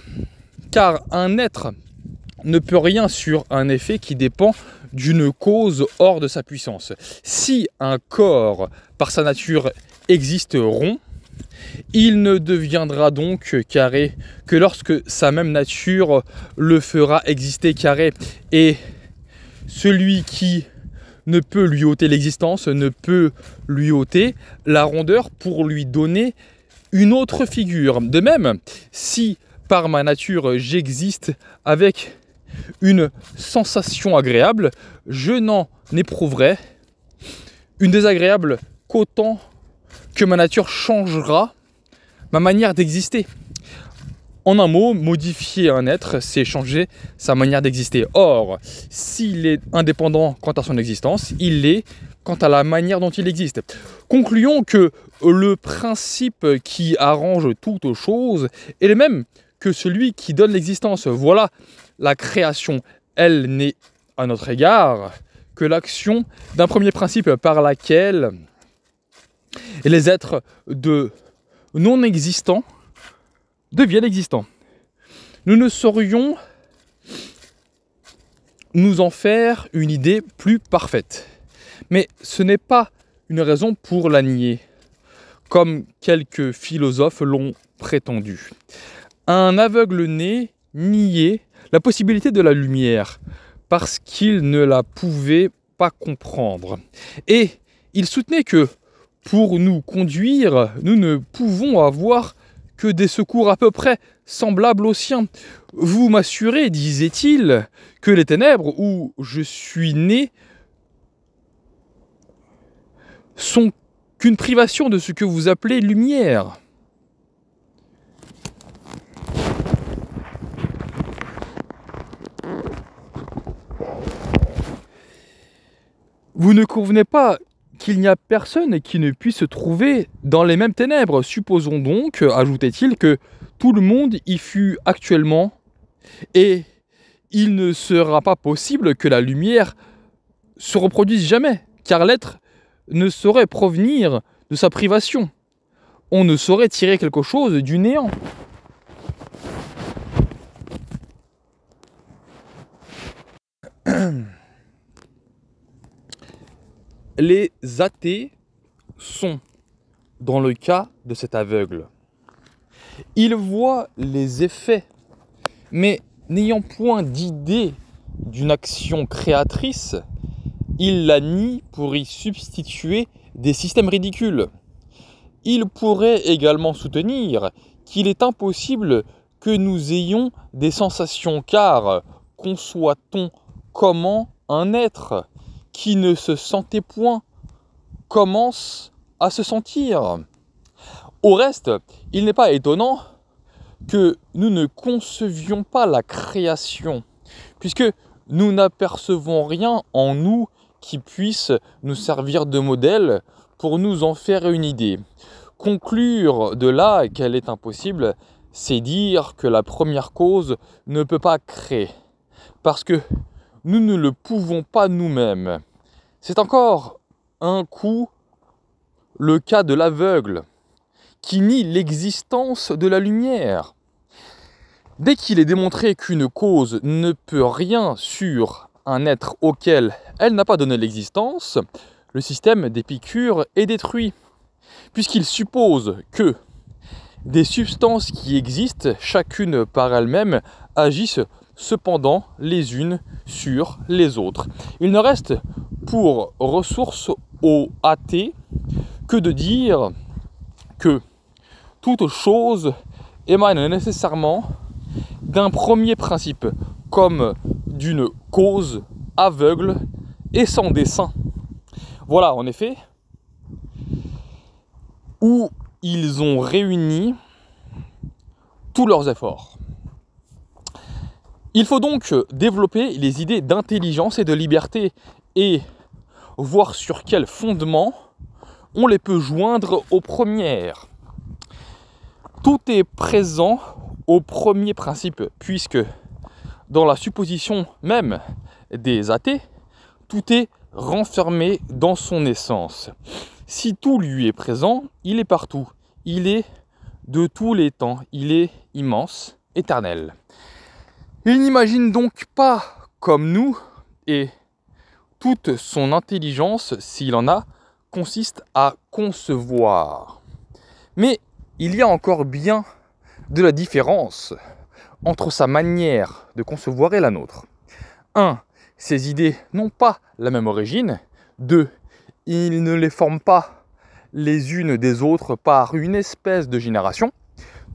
car un être ne peut rien sur un effet qui dépend d'une cause hors de sa puissance. Si un corps, par sa nature, existe rond, il ne deviendra donc carré que lorsque sa même nature le fera exister carré. Et celui qui ne peut lui ôter l'existence, ne peut lui ôter la rondeur pour lui donner une autre figure. De même, si par ma nature j'existe avec une sensation agréable, je n'en éprouverai une désagréable qu'autant que ma nature changera ma manière d'exister. En un mot, modifier un être, c'est changer sa manière d'exister. Or, s'il est indépendant quant à son existence, il l'est quant à la manière dont il existe. Concluons que le principe qui arrange toutes choses est le même que celui qui donne l'existence. Voilà, la création, elle n'est à notre égard que l'action d'un premier principe par laquelle et les êtres de non existants deviennent existants. Nous ne saurions nous en faire une idée plus parfaite. Mais ce n'est pas une raison pour la nier, comme quelques philosophes l'ont prétendu. Un aveugle né niait la possibilité de la lumière parce qu'il ne la pouvait pas comprendre. Et il soutenait que pour nous conduire, nous ne pouvons avoir que des secours à peu près semblables aux siens. Vous m'assurez, disait-il, que les ténèbres où je suis né sont qu'une privation de ce que vous appelez lumière. Vous ne convenez pas qu'il n'y a personne qui ne puisse se trouver dans les mêmes ténèbres. Supposons donc, ajoutait-il, que tout le monde y fut actuellement, et il ne sera pas possible que la lumière se reproduise jamais, car l'être ne saurait provenir de sa privation. On ne saurait tirer quelque chose du néant. les athées sont dans le cas de cet aveugle. Ils voient les effets, mais n'ayant point d'idée d'une action créatrice, ils la nient pour y substituer des systèmes ridicules. Ils pourraient également soutenir qu'il est impossible que nous ayons des sensations car conçoit-on comment un être qui ne se sentait point commence à se sentir. Au reste, il n'est pas étonnant que nous ne concevions pas la création, puisque nous n'apercevons rien en nous qui puisse nous servir de modèle pour nous en faire une idée. Conclure de là qu'elle est impossible, c'est dire que la première cause ne peut pas créer, parce que nous ne le pouvons pas nous-mêmes. C'est encore un coup le cas de l'aveugle qui nie l'existence de la lumière. Dès qu'il est démontré qu'une cause ne peut rien sur un être auquel elle n'a pas donné l'existence, le système d'Épicure est détruit, puisqu'il suppose que des substances qui existent, chacune par elle-même, agissent cependant les unes sur les autres. Il ne reste pour ressource au athée que de dire que toute chose émane nécessairement d'un premier principe comme d'une cause aveugle et sans dessein. Voilà, en effet, où ils ont réuni tous leurs efforts. Il faut donc développer les idées d'intelligence et de liberté et voir sur quel fondement on les peut joindre aux premières. Tout est présent au premier principe, puisque dans la supposition même des athées, tout est renfermé dans son essence. Si tout lui est présent, il est partout, il est de tous les temps, il est immense, éternel. Il n'imagine donc pas comme nous, et toute son intelligence, s'il en a, consiste à concevoir. Mais il y a encore bien de la différence entre sa manière de concevoir et la nôtre. 1. Ses idées n'ont pas la même origine. 2. Il ne les forme pas les unes des autres par une espèce de génération.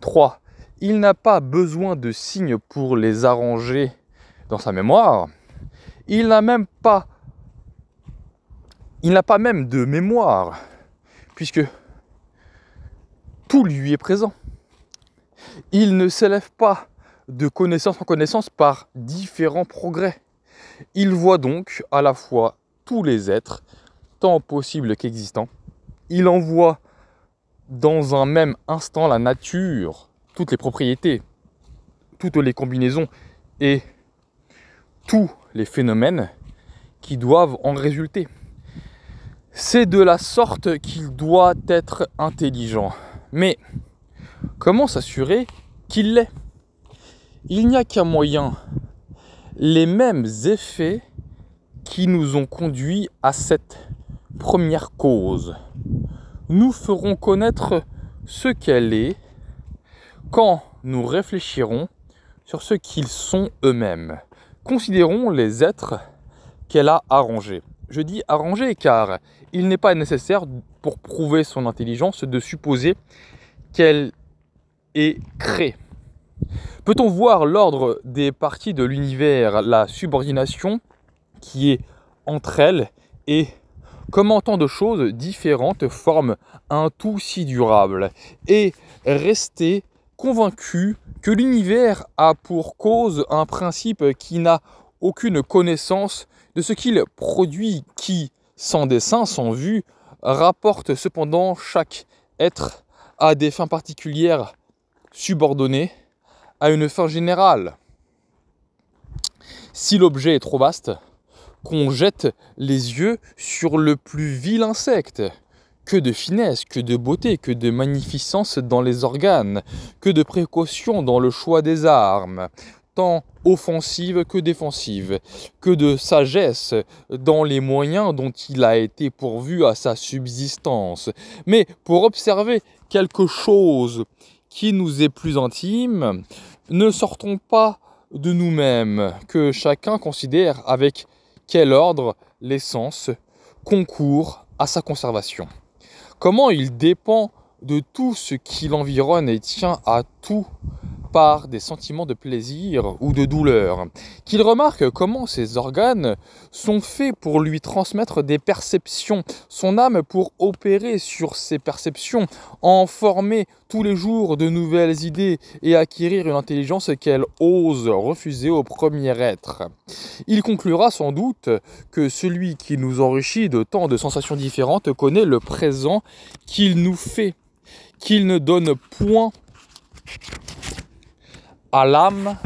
3 il n'a pas besoin de signes pour les arranger dans sa mémoire. Il n'a même pas il n'a pas même de mémoire puisque tout lui est présent. Il ne s'élève pas de connaissance en connaissance par différents progrès. Il voit donc à la fois tous les êtres, tant possibles qu'existants. Il en voit dans un même instant la nature toutes les propriétés, toutes les combinaisons et tous les phénomènes qui doivent en résulter. C'est de la sorte qu'il doit être intelligent. Mais comment s'assurer qu'il l'est Il n'y a qu'un moyen. Les mêmes effets qui nous ont conduits à cette première cause. Nous ferons connaître ce qu'elle est quand nous réfléchirons sur ce qu'ils sont eux-mêmes. Considérons les êtres qu'elle a arrangés. Je dis arrangés car il n'est pas nécessaire pour prouver son intelligence de supposer qu'elle est créée. Peut-on voir l'ordre des parties de l'univers, la subordination qui est entre elles et comment tant de choses différentes forment un tout si durable et rester convaincu que l'univers a pour cause un principe qui n'a aucune connaissance de ce qu'il produit, qui, sans dessin, sans vue, rapporte cependant chaque être à des fins particulières subordonnées à une fin générale. Si l'objet est trop vaste, qu'on jette les yeux sur le plus vil insecte, que de finesse, que de beauté, que de magnificence dans les organes, que de précaution dans le choix des armes, tant offensive que défensive, que de sagesse dans les moyens dont il a été pourvu à sa subsistance. Mais pour observer quelque chose qui nous est plus intime, ne sortons pas de nous-mêmes, que chacun considère avec quel ordre l'essence concourt à sa conservation comment il dépend de tout ce qui l'environne et tient à tout par des sentiments de plaisir ou de douleur, qu'il remarque comment ses organes sont faits pour lui transmettre des perceptions, son âme pour opérer sur ses perceptions, en former tous les jours de nouvelles idées et acquérir une intelligence qu'elle ose refuser au premier être. Il conclura sans doute que celui qui nous enrichit de tant de sensations différentes connaît le présent qu'il nous fait, qu'il ne donne point l'âme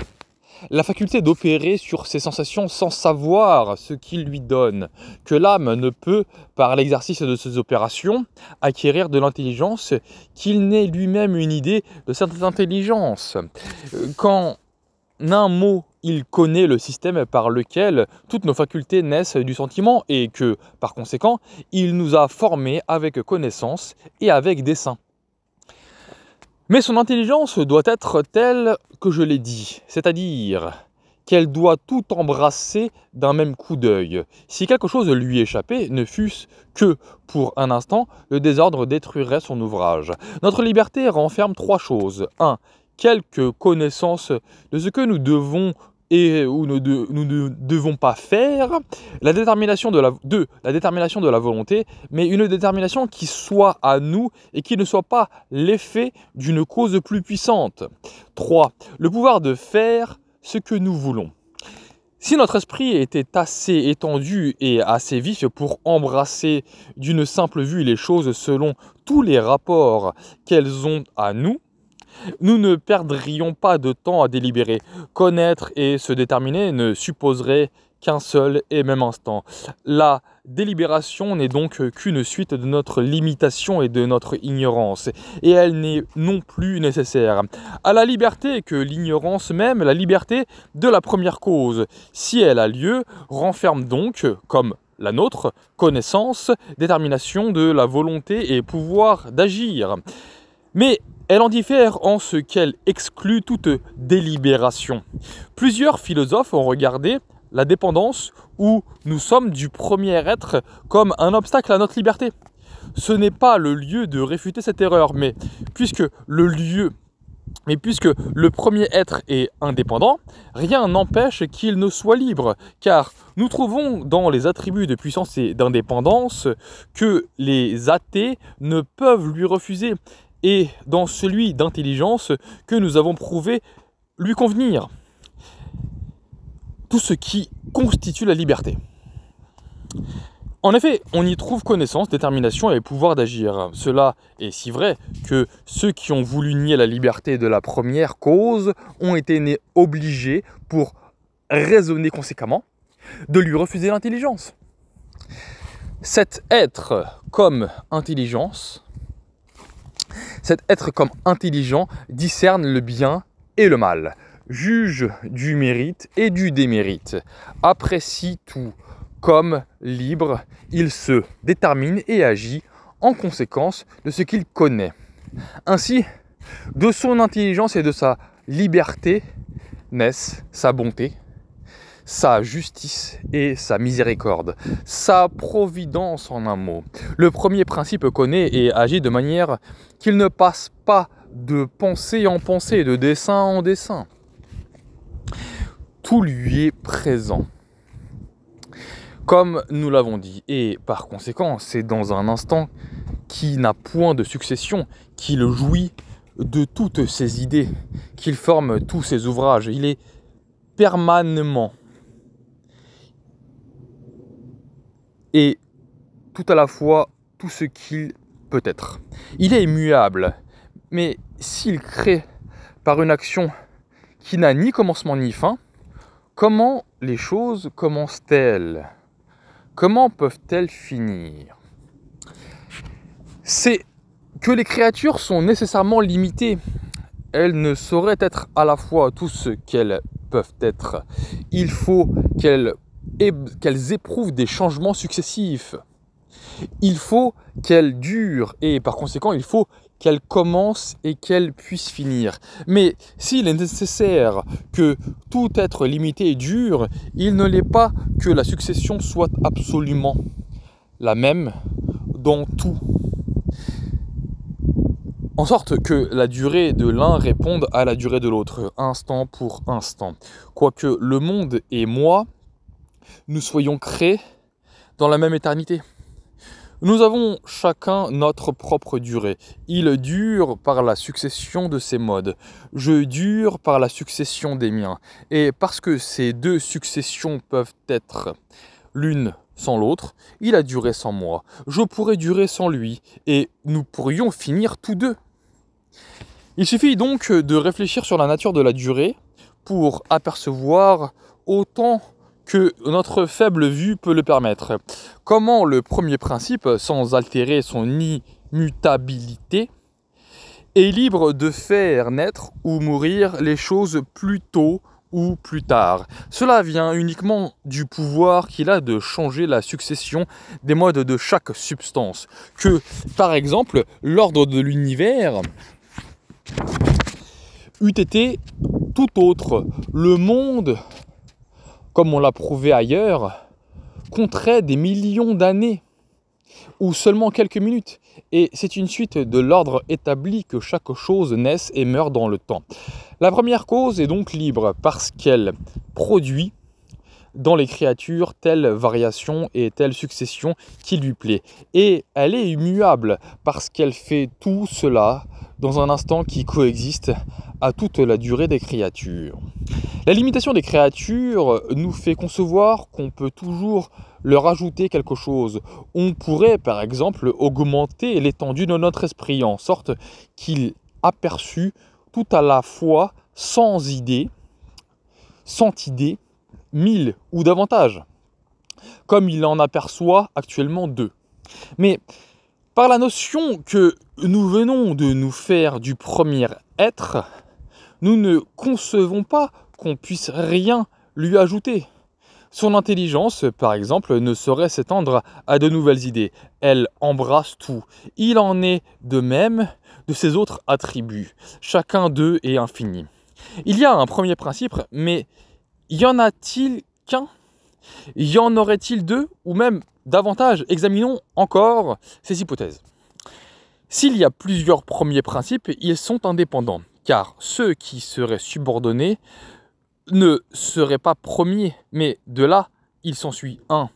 la faculté d'opérer sur ses sensations sans savoir ce qu'il lui donne, que l'âme ne peut, par l'exercice de ses opérations, acquérir de l'intelligence, qu'il n'ait lui-même une idée de cette intelligence. Quand un mot il connaît le système par lequel toutes nos facultés naissent du sentiment et que, par conséquent, il nous a formés avec connaissance et avec dessein. Mais son intelligence doit être telle que je l'ai dit, c'est-à-dire qu'elle doit tout embrasser d'un même coup d'œil. Si quelque chose lui échappait, ne fût-ce que pour un instant, le désordre détruirait son ouvrage. Notre liberté renferme trois choses. 1. Quelques connaissances de ce que nous devons et où nous, ne devons pas faire, la détermination de la, de, la détermination de la volonté, mais une détermination qui soit à nous et qui ne soit pas l'effet d'une cause plus puissante. 3. Le pouvoir de faire ce que nous voulons. Si notre esprit était assez étendu et assez vif pour embrasser d'une simple vue les choses selon tous les rapports qu'elles ont à nous, nous ne perdrions pas de temps à délibérer. Connaître et se déterminer ne supposerait qu'un seul et même instant. La délibération n'est donc qu'une suite de notre limitation et de notre ignorance, et elle n'est non plus nécessaire. À la liberté que l'ignorance même, la liberté de la première cause, si elle a lieu, renferme donc, comme la nôtre, connaissance, détermination de la volonté et pouvoir d'agir. Mais elle en diffère en ce qu'elle exclut toute délibération. Plusieurs philosophes ont regardé la dépendance où nous sommes du premier être comme un obstacle à notre liberté. Ce n'est pas le lieu de réfuter cette erreur, mais puisque le lieu mais puisque le premier être est indépendant, rien n'empêche qu'il ne soit libre, car nous trouvons dans les attributs de puissance et d'indépendance que les athées ne peuvent lui refuser, et dans celui d'intelligence que nous avons prouvé lui convenir. Tout ce qui constitue la liberté. En effet, on y trouve connaissance, détermination et pouvoir d'agir. Cela est si vrai que ceux qui ont voulu nier la liberté de la première cause ont été nés obligés, pour raisonner conséquemment, de lui refuser l'intelligence. Cet être comme intelligence cet être comme intelligent discerne le bien et le mal, juge du mérite et du démérite, apprécie tout comme libre, il se détermine et agit en conséquence de ce qu'il connaît. Ainsi, de son intelligence et de sa liberté naissent sa bonté, sa justice et sa miséricorde, sa providence en un mot. Le premier principe connaît et agit de manière qu'il ne passe pas de pensée en pensée, de dessin en dessin. Tout lui est présent. Comme nous l'avons dit, et par conséquent, c'est dans un instant qui n'a point de succession qu'il jouit de toutes ses idées, qu'il forme tous ses ouvrages. Il est permanemment et tout à la fois tout ce qu'il peut être. Il est immuable, mais s'il crée par une action qui n'a ni commencement ni fin, comment les choses commencent-elles Comment peuvent-elles finir C'est que les créatures sont nécessairement limitées. Elles ne sauraient être à la fois tout ce qu'elles peuvent être. Il faut qu'elles qu'elles éprouvent des changements successifs. Il faut qu'elles durent et par conséquent, il faut qu'elles commencent et qu'elles puissent finir. Mais s'il est nécessaire que tout être limité et dur, il ne l'est pas que la succession soit absolument la même dans tout. En sorte que la durée de l'un réponde à la durée de l'autre, instant pour instant. Quoique le monde et moi, nous soyons créés dans la même éternité. Nous avons chacun notre propre durée. Il dure par la succession de ses modes. Je dure par la succession des miens. Et parce que ces deux successions peuvent être l'une sans l'autre, il a duré sans moi. Je pourrais durer sans lui. Et nous pourrions finir tous deux. Il suffit donc de réfléchir sur la nature de la durée pour apercevoir autant que notre faible vue peut le permettre. Comment le premier principe, sans altérer son immutabilité, est libre de faire naître ou mourir les choses plus tôt ou plus tard. Cela vient uniquement du pouvoir qu'il a de changer la succession des modes de chaque substance. Que, par exemple, l'ordre de l'univers eût été tout autre. Le monde comme on l'a prouvé ailleurs, compterait des millions d'années ou seulement quelques minutes. Et c'est une suite de l'ordre établi que chaque chose naisse et meurt dans le temps. La première cause est donc libre parce qu'elle produit dans les créatures telle variation et telle succession qui lui plaît. Et elle est immuable parce qu'elle fait tout cela dans un instant qui coexiste à toute la durée des créatures. La limitation des créatures nous fait concevoir qu'on peut toujours leur ajouter quelque chose. On pourrait par exemple augmenter l'étendue de notre esprit en sorte qu'il aperçut tout à la fois sans idée, cent idées, mille ou davantage, comme il en aperçoit actuellement deux. Mais par la notion que nous venons de nous faire du premier être, nous ne concevons pas qu'on puisse rien lui ajouter. Son intelligence, par exemple, ne saurait s'étendre à de nouvelles idées. Elle embrasse tout. Il en est de même de ses autres attributs. Chacun d'eux est infini. Il y a un premier principe, mais y en a-t-il qu'un y en aurait-il deux ou même davantage Examinons encore ces hypothèses. S'il y a plusieurs premiers principes, ils sont indépendants, car ceux qui seraient subordonnés ne seraient pas premiers, mais de là, il s'ensuit 1.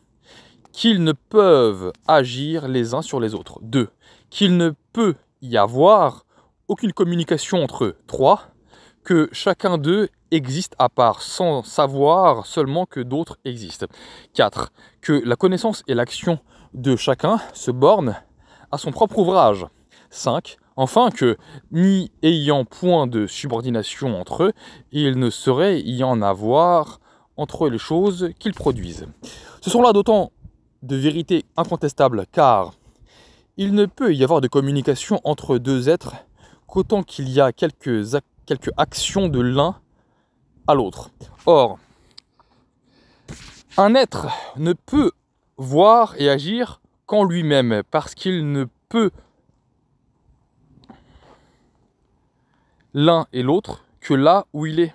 qu'ils ne peuvent agir les uns sur les autres. 2. Qu'il ne peut y avoir aucune communication entre eux. 3 que chacun d'eux existe à part, sans savoir seulement que d'autres existent. 4. Que la connaissance et l'action de chacun se bornent à son propre ouvrage. 5. Enfin, que n'y ayant point de subordination entre eux, il ne saurait y en avoir entre les choses qu'ils produisent. Ce sont là d'autant de vérités incontestables, car il ne peut y avoir de communication entre deux êtres qu'autant qu'il y a quelques Quelques actions de l'un à l'autre. Or, un être ne peut voir et agir qu'en lui-même, parce qu'il ne peut l'un et l'autre que là où il est.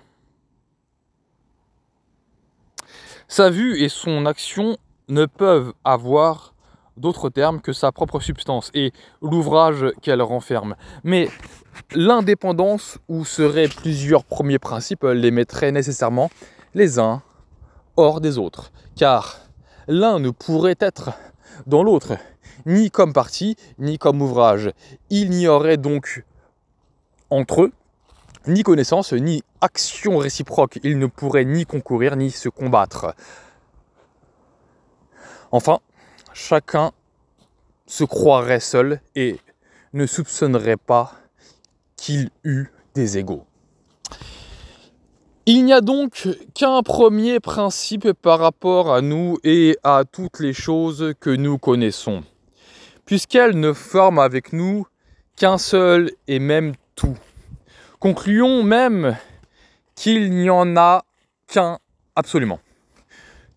Sa vue et son action ne peuvent avoir d'autres termes que sa propre substance et l'ouvrage qu'elle renferme. Mais l'indépendance, où seraient plusieurs premiers principes, les mettrait nécessairement les uns hors des autres, car l'un ne pourrait être dans l'autre, ni comme partie, ni comme ouvrage. Il n'y aurait donc entre eux ni connaissance, ni action réciproque. Ils ne pourraient ni concourir, ni se combattre. Enfin, chacun se croirait seul et ne soupçonnerait pas qu'il eût des égaux. Il n'y a donc qu'un premier principe par rapport à nous et à toutes les choses que nous connaissons, puisqu'elles ne forment avec nous qu'un seul et même tout. Concluons même qu'il n'y en a qu'un absolument.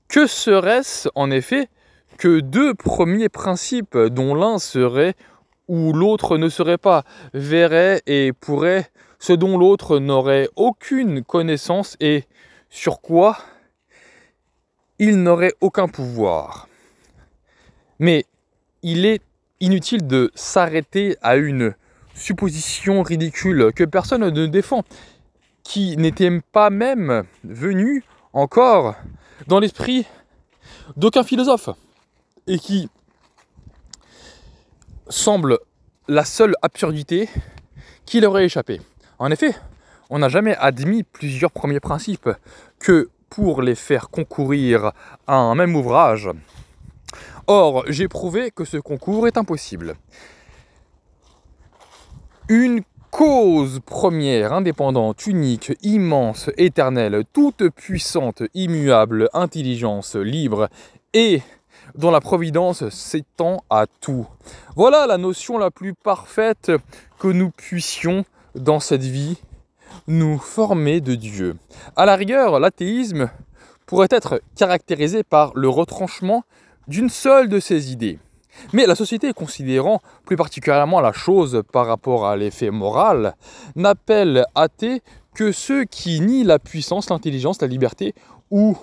Que serait-ce en effet que deux premiers principes dont l'un serait ou l'autre ne serait pas, verrait et pourrait, ce dont l'autre n'aurait aucune connaissance et sur quoi il n'aurait aucun pouvoir. Mais il est inutile de s'arrêter à une supposition ridicule que personne ne défend, qui n'était pas même venue encore dans l'esprit d'aucun philosophe et qui semble la seule absurdité qui leur ait échappé. En effet, on n'a jamais admis plusieurs premiers principes que pour les faire concourir à un même ouvrage. Or, j'ai prouvé que ce concours est impossible. Une cause première, indépendante, unique, immense, éternelle, toute puissante, immuable, intelligence, libre et dont la providence s'étend à tout. Voilà la notion la plus parfaite que nous puissions dans cette vie nous former de Dieu. A la rigueur, l'athéisme pourrait être caractérisé par le retranchement d'une seule de ses idées. Mais la société, considérant plus particulièrement la chose par rapport à l'effet moral, n'appelle athée que ceux qui nient la puissance, l'intelligence, la liberté ou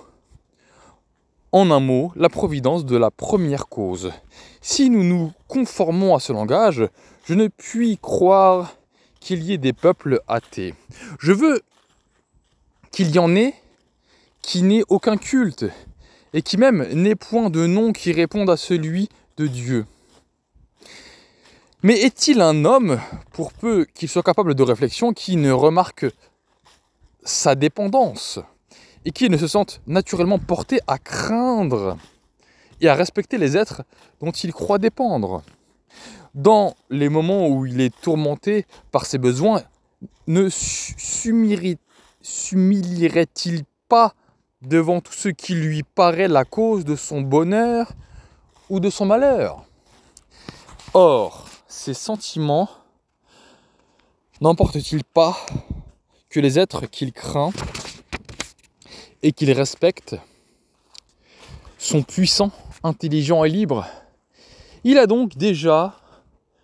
en un mot, la providence de la première cause. Si nous nous conformons à ce langage, je ne puis croire qu'il y ait des peuples athées. Je veux qu'il y en ait qui n'aient aucun culte, et qui même n'aient point de nom qui réponde à celui de Dieu. Mais est-il un homme, pour peu qu'il soit capable de réflexion, qui ne remarque sa dépendance et qui ne se sentent naturellement porté à craindre et à respecter les êtres dont il croit dépendre. Dans les moments où il est tourmenté par ses besoins, ne s'humilierait-il pas devant tout ce qui lui paraît la cause de son bonheur ou de son malheur Or, ces sentiments n'emportent-ils pas que les êtres qu'il craint et respecte son puissant intelligent et libre Il a donc déjà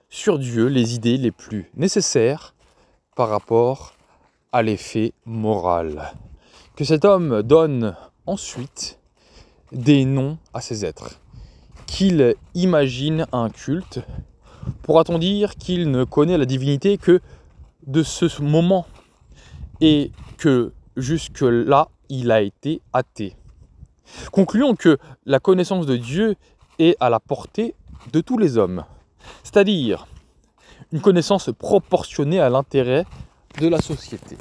sur Dieu les idées les plus nécessaires par rapport à l'effet moral. Que cet homme donne ensuite des noms à ses êtres, qu'il imagine un culte, pourra-t-on dire qu'il ne connaît la divinité que de ce moment et que jusque-là, il a été athée. Concluons que la connaissance de Dieu est à la portée de tous les hommes, c'est-à-dire une connaissance proportionnée à l'intérêt de la société.